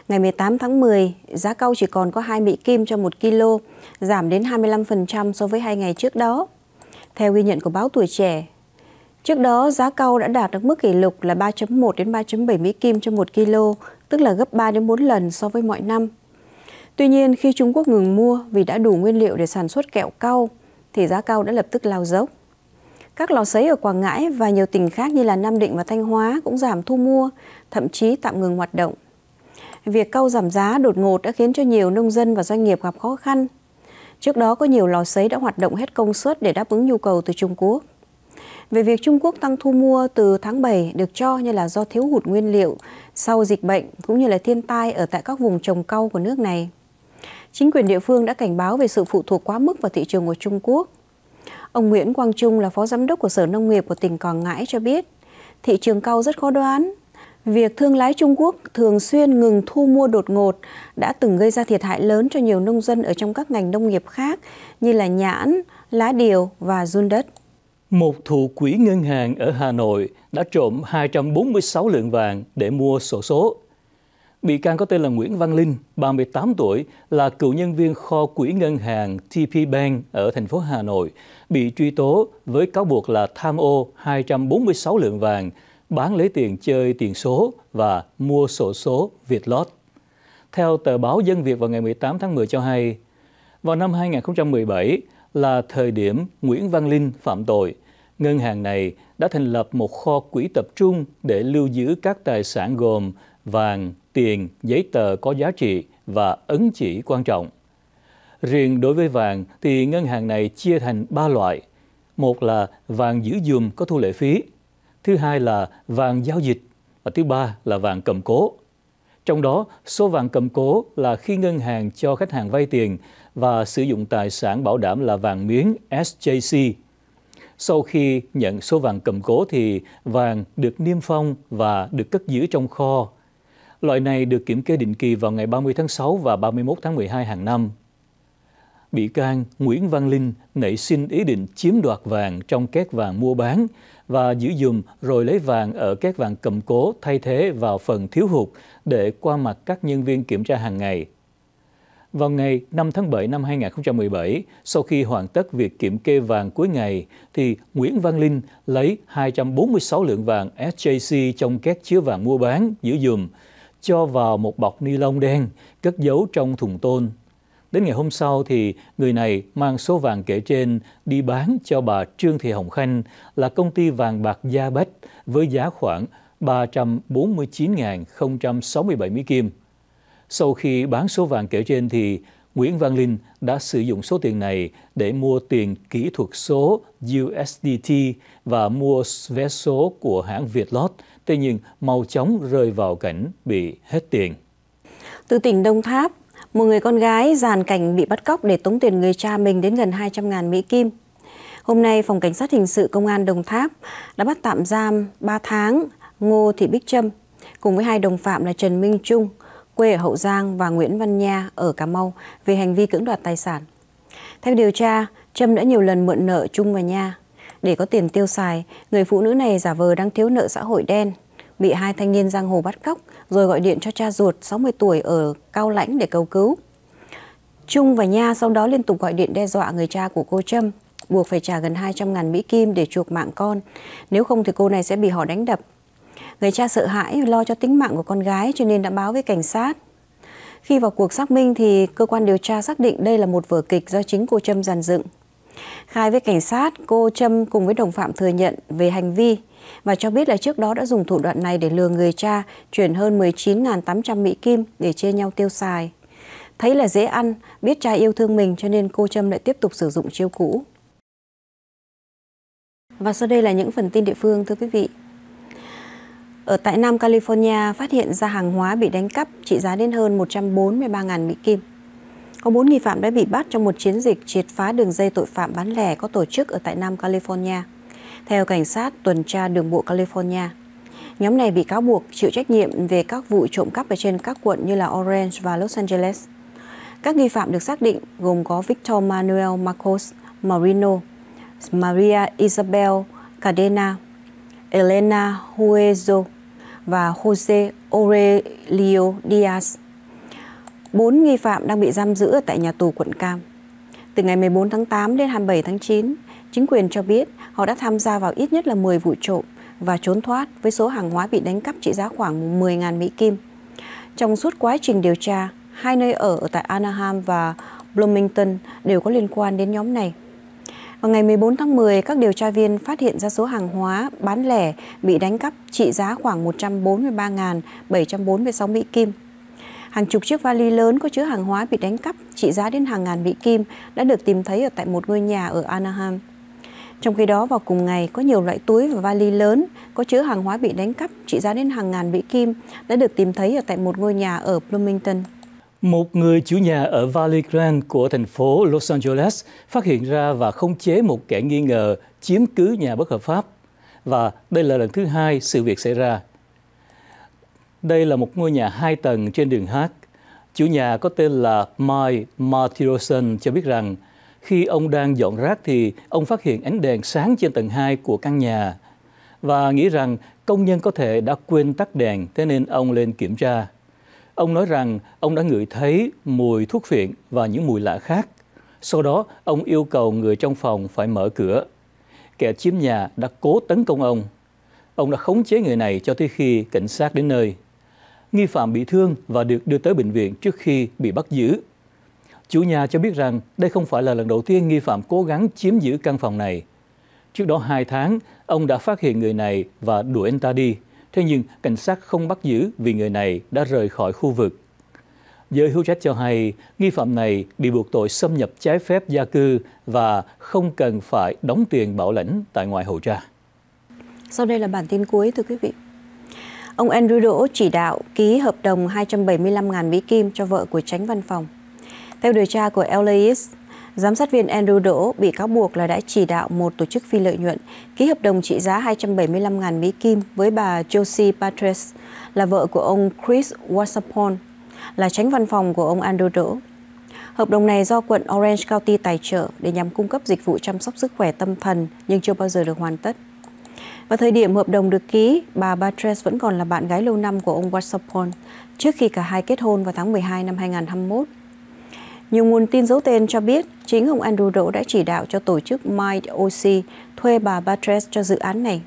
Ngày 18 tháng 10, giá cau chỉ còn có 2 Mỹ Kim cho 1 kg, giảm đến 25% so với hai ngày trước đó. Theo ghi nhận của báo Tuổi Trẻ, trước đó giá cau đã đạt được mức kỷ lục là 3.1 đến 3.7 Mỹ Kim cho 1 kg, tức là gấp 3 đến 4 lần so với mọi năm. Tuy nhiên, khi Trung Quốc ngừng mua vì đã đủ nguyên liệu để sản xuất kẹo cau, thì giá cau đã lập tức lao dốc. Các lò sấy ở Quảng Ngãi và nhiều tỉnh khác như là Nam Định và Thanh Hóa cũng giảm thu mua, thậm chí tạm ngừng hoạt động. Việc cau giảm giá đột ngột đã khiến cho nhiều nông dân và doanh nghiệp gặp khó khăn. Trước đó có nhiều lò sấy đã hoạt động hết công suất để đáp ứng nhu cầu từ Trung Quốc. Về việc Trung Quốc tăng thu mua từ tháng 7 được cho như là do thiếu hụt nguyên liệu sau dịch bệnh cũng như là thiên tai ở tại các vùng trồng cau của nước này. Chính quyền địa phương đã cảnh báo về sự phụ thuộc quá mức vào thị trường của Trung Quốc Ông Nguyễn Quang Trung là phó giám đốc của Sở Nông nghiệp của tỉnh Quảng Ngãi cho biết, thị trường cau rất khó đoán. Việc thương lái Trung Quốc thường xuyên ngừng thu mua đột ngột đã từng gây ra thiệt hại lớn cho nhiều nông dân ở trong các ngành nông nghiệp khác như là nhãn, lá điều và run đất. Một thủ quỹ ngân hàng ở Hà Nội đã trộm 246 lượng vàng để mua sổ số, số. Bị can có tên là Nguyễn Văn Linh, 38 tuổi, là cựu nhân viên kho quỹ ngân hàng TP Bank ở thành phố Hà Nội, bị truy tố với cáo buộc là tham ô 246 lượng vàng, bán lấy tiền chơi tiền số và mua sổ số Việt Theo tờ báo Dân Việt vào ngày 18 tháng 10 cho hay, vào năm 2017 là thời điểm Nguyễn Văn Linh phạm tội. Ngân hàng này đã thành lập một kho quỹ tập trung để lưu giữ các tài sản gồm vàng, tiền, giấy tờ có giá trị và ấn chỉ quan trọng. Riêng đối với vàng thì ngân hàng này chia thành 3 loại. Một là vàng giữ dùm có thu lệ phí, thứ hai là vàng giao dịch và thứ ba là vàng cầm cố. Trong đó, số vàng cầm cố là khi ngân hàng cho khách hàng vay tiền và sử dụng tài sản bảo đảm là vàng miếng SJC. Sau khi nhận số vàng cầm cố thì vàng được niêm phong và được cất giữ trong kho Loại này được kiểm kê định kỳ vào ngày 30 tháng 6 và 31 tháng 12 hàng năm. Bị can Nguyễn Văn Linh nảy sinh ý định chiếm đoạt vàng trong két vàng mua bán và giữ dùm rồi lấy vàng ở két vàng cầm cố thay thế vào phần thiếu hụt để qua mặt các nhân viên kiểm tra hàng ngày. Vào ngày 5 tháng 7 năm 2017, sau khi hoàn tất việc kiểm kê vàng cuối ngày, thì Nguyễn Văn Linh lấy 246 lượng vàng SJC trong két chứa vàng mua bán, giữ dùm, cho vào một bọc ni lông đen cất giấu trong thùng tôn. Đến ngày hôm sau thì người này mang số vàng kể trên đi bán cho bà Trương Thị Hồng Khanh là công ty vàng bạc Gia Bách với giá khoảng 349.067 mỹ kim. Sau khi bán số vàng kể trên thì Nguyễn Văn Linh đã sử dụng số tiền này để mua tiền kỹ thuật số USDT và mua vé số của hãng Vietlot Tuy nhiên, mau chóng rơi vào cảnh bị hết tiền. Từ tỉnh Đông Tháp, một người con gái dàn cảnh bị bắt cóc để tống tiền người cha mình đến gần 200.000 Mỹ Kim. Hôm nay, Phòng Cảnh sát Hình sự Công an Đồng Tháp đã bắt tạm giam 3 tháng Ngô Thị Bích Trâm cùng với hai đồng phạm là Trần Minh Trung, quê ở Hậu Giang và Nguyễn Văn Nha ở Cà Mau về hành vi cưỡng đoạt tài sản. Theo điều tra, Trâm đã nhiều lần mượn nợ Trung và Nha để có tiền tiêu xài, người phụ nữ này giả vờ đang thiếu nợ xã hội đen, bị hai thanh niên giang hồ bắt cóc rồi gọi điện cho cha ruột 60 tuổi ở Cao Lãnh để cầu cứu. Trung và Nha sau đó liên tục gọi điện đe dọa người cha của cô Trâm, buộc phải trả gần 200 ngàn Mỹ Kim để chuộc mạng con, nếu không thì cô này sẽ bị họ đánh đập. Người cha sợ hãi lo cho tính mạng của con gái cho nên đã báo với cảnh sát. Khi vào cuộc xác minh thì cơ quan điều tra xác định đây là một vở kịch do chính cô Trâm dàn dựng. Khai với cảnh sát, cô Trâm cùng với đồng phạm thừa nhận về hành vi và cho biết là trước đó đã dùng thủ đoạn này để lừa người cha chuyển hơn 19.800 Mỹ Kim để chia nhau tiêu xài. Thấy là dễ ăn, biết cha yêu thương mình cho nên cô Trâm lại tiếp tục sử dụng chiêu cũ. Và sau đây là những phần tin địa phương thưa quý vị. Ở tại Nam California phát hiện ra hàng hóa bị đánh cắp trị giá đến hơn 143.000 Mỹ Kim có 4 nghi phạm đã bị bắt trong một chiến dịch triệt phá đường dây tội phạm bán lẻ có tổ chức ở tại Nam California. Theo cảnh sát tuần tra đường bộ California, nhóm này bị cáo buộc chịu trách nhiệm về các vụ trộm cắp ở trên các quận như là Orange và Los Angeles. Các nghi phạm được xác định gồm có Victor Manuel Marcos Marino, Maria Isabel Cadena, Elena Huezo và Jose Aurelio Diaz 4 nghi phạm đang bị giam giữ tại nhà tù quận Cam. Từ ngày 14 tháng 8 đến 27 tháng 9, chính quyền cho biết họ đã tham gia vào ít nhất là 10 vụ trộm và trốn thoát với số hàng hóa bị đánh cắp trị giá khoảng 10.000 Mỹ Kim. Trong suốt quá trình điều tra, hai nơi ở tại Anaheim và Bloomington đều có liên quan đến nhóm này. Vào ngày 14 tháng 10, các điều tra viên phát hiện ra số hàng hóa bán lẻ bị đánh cắp trị giá khoảng 143.746 Mỹ Kim. Hàng chục chiếc vali lớn có chứa hàng hóa bị đánh cắp, trị giá đến hàng ngàn mỹ kim đã được tìm thấy ở tại một ngôi nhà ở Anaheim. Trong khi đó, vào cùng ngày, có nhiều loại túi và vali lớn có chứa hàng hóa bị đánh cắp trị giá đến hàng ngàn mỹ kim đã được tìm thấy ở tại một ngôi nhà ở Bloomington. Một người chủ nhà ở Valley Grand của thành phố Los Angeles phát hiện ra và không chế một kẻ nghi ngờ chiếm cứ nhà bất hợp pháp. Và đây là lần thứ hai sự việc xảy ra đây là một ngôi nhà hai tầng trên đường Hát. Chủ nhà có tên là Mike Martirosen cho biết rằng khi ông đang dọn rác thì ông phát hiện ánh đèn sáng trên tầng 2 của căn nhà và nghĩ rằng công nhân có thể đã quên tắt đèn thế nên ông lên kiểm tra. Ông nói rằng ông đã ngửi thấy mùi thuốc phiện và những mùi lạ khác. Sau đó, ông yêu cầu người trong phòng phải mở cửa. Kẻ chiếm nhà đã cố tấn công ông. Ông đã khống chế người này cho tới khi cảnh sát đến nơi nghi phạm bị thương và được đưa tới bệnh viện trước khi bị bắt giữ. Chủ nhà cho biết rằng đây không phải là lần đầu tiên nghi phạm cố gắng chiếm giữ căn phòng này. Trước đó 2 tháng, ông đã phát hiện người này và đuổi anh ta đi. Thế nhưng cảnh sát không bắt giữ vì người này đã rời khỏi khu vực. Giới hữu trách cho hay, nghi phạm này bị buộc tội xâm nhập trái phép gia cư và không cần phải đóng tiền bảo lãnh tại ngoại hậu tra. Sau đây là bản tin cuối thưa quý vị ông Andrew Đỗ chỉ đạo ký hợp đồng 275.000 Mỹ Kim cho vợ của tránh văn phòng. Theo điều tra của LAX, giám sát viên Andrew Đỗ bị cáo buộc là đã chỉ đạo một tổ chức phi lợi nhuận ký hợp đồng trị giá 275.000 Mỹ Kim với bà Josie Patrice, là vợ của ông Chris Wasapon, là tránh văn phòng của ông Andrew Đỗ. Hợp đồng này do quận Orange County tài trợ để nhằm cung cấp dịch vụ chăm sóc sức khỏe tâm thần nhưng chưa bao giờ được hoàn tất. Vào thời điểm hợp đồng được ký, bà Batres vẫn còn là bạn gái lâu năm của ông Wasapon trước khi cả hai kết hôn vào tháng 12 năm 2021. Nhiều nguồn tin giấu tên cho biết chính ông Andrew Đỗ đã chỉ đạo cho tổ chức Mind OC thuê bà Batres cho dự án này.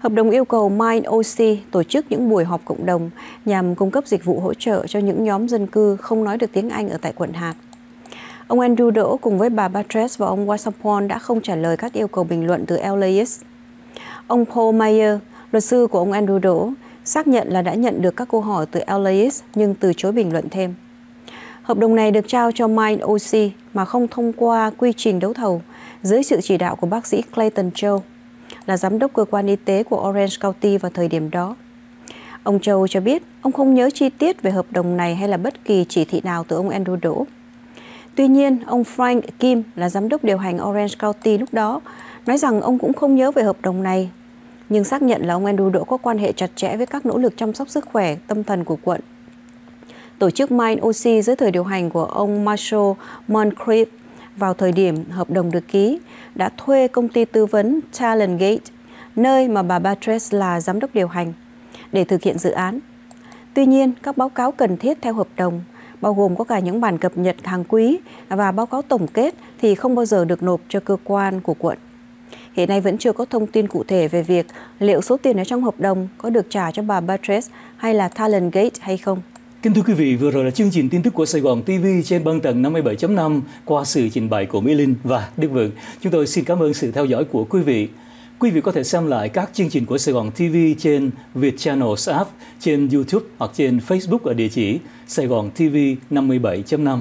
Hợp đồng yêu cầu Mind OC tổ chức những buổi họp cộng đồng nhằm cung cấp dịch vụ hỗ trợ cho những nhóm dân cư không nói được tiếng Anh ở tại quận hạt. Ông Andrew Đỗ cùng với bà Batres và ông Wasapon đã không trả lời các yêu cầu bình luận từ LAX Ông Paul Mayer, luật sư của ông Andrew Đỗ, xác nhận là đã nhận được các câu hỏi từ Elias nhưng từ chối bình luận thêm. Hợp đồng này được trao cho Mine OC mà không thông qua quy trình đấu thầu dưới sự chỉ đạo của bác sĩ Clayton Châu, là giám đốc cơ quan y tế của Orange County vào thời điểm đó. Ông Châu cho biết ông không nhớ chi tiết về hợp đồng này hay là bất kỳ chỉ thị nào từ ông Andrew Đỗ. Tuy nhiên, ông Frank Kim là giám đốc điều hành Orange County lúc đó nói rằng ông cũng không nhớ về hợp đồng này, nhưng xác nhận là ông Andrew Đỗ có quan hệ chặt chẽ với các nỗ lực chăm sóc sức khỏe tâm thần của quận. Tổ chức Mind OC dưới thời điều hành của ông Marshall Moncrief vào thời điểm hợp đồng được ký đã thuê công ty tư vấn Talent Gate, nơi mà bà Batres là giám đốc điều hành, để thực hiện dự án. Tuy nhiên, các báo cáo cần thiết theo hợp đồng, bao gồm có cả những bản cập nhật hàng quý và báo cáo tổng kết thì không bao giờ được nộp cho cơ quan của quận. Hiện nay vẫn chưa có thông tin cụ thể về việc liệu số tiền ở trong hợp đồng có được trả cho bà Batres hay là Talent Gate hay không. Kính thưa quý vị, vừa rồi là chương trình tin tức của Sài Gòn TV trên băng tầng 57.5 qua sự trình bày của Mỹ Linh và Đức Vượng. Chúng tôi xin cảm ơn sự theo dõi của quý vị. Quý vị có thể xem lại các chương trình của Sài Gòn TV trên Việt Channel app, trên YouTube hoặc trên Facebook ở địa chỉ Sài Gòn TV 57.5.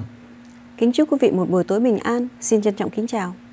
Kính chúc quý vị một buổi tối bình an. Xin trân trọng kính chào.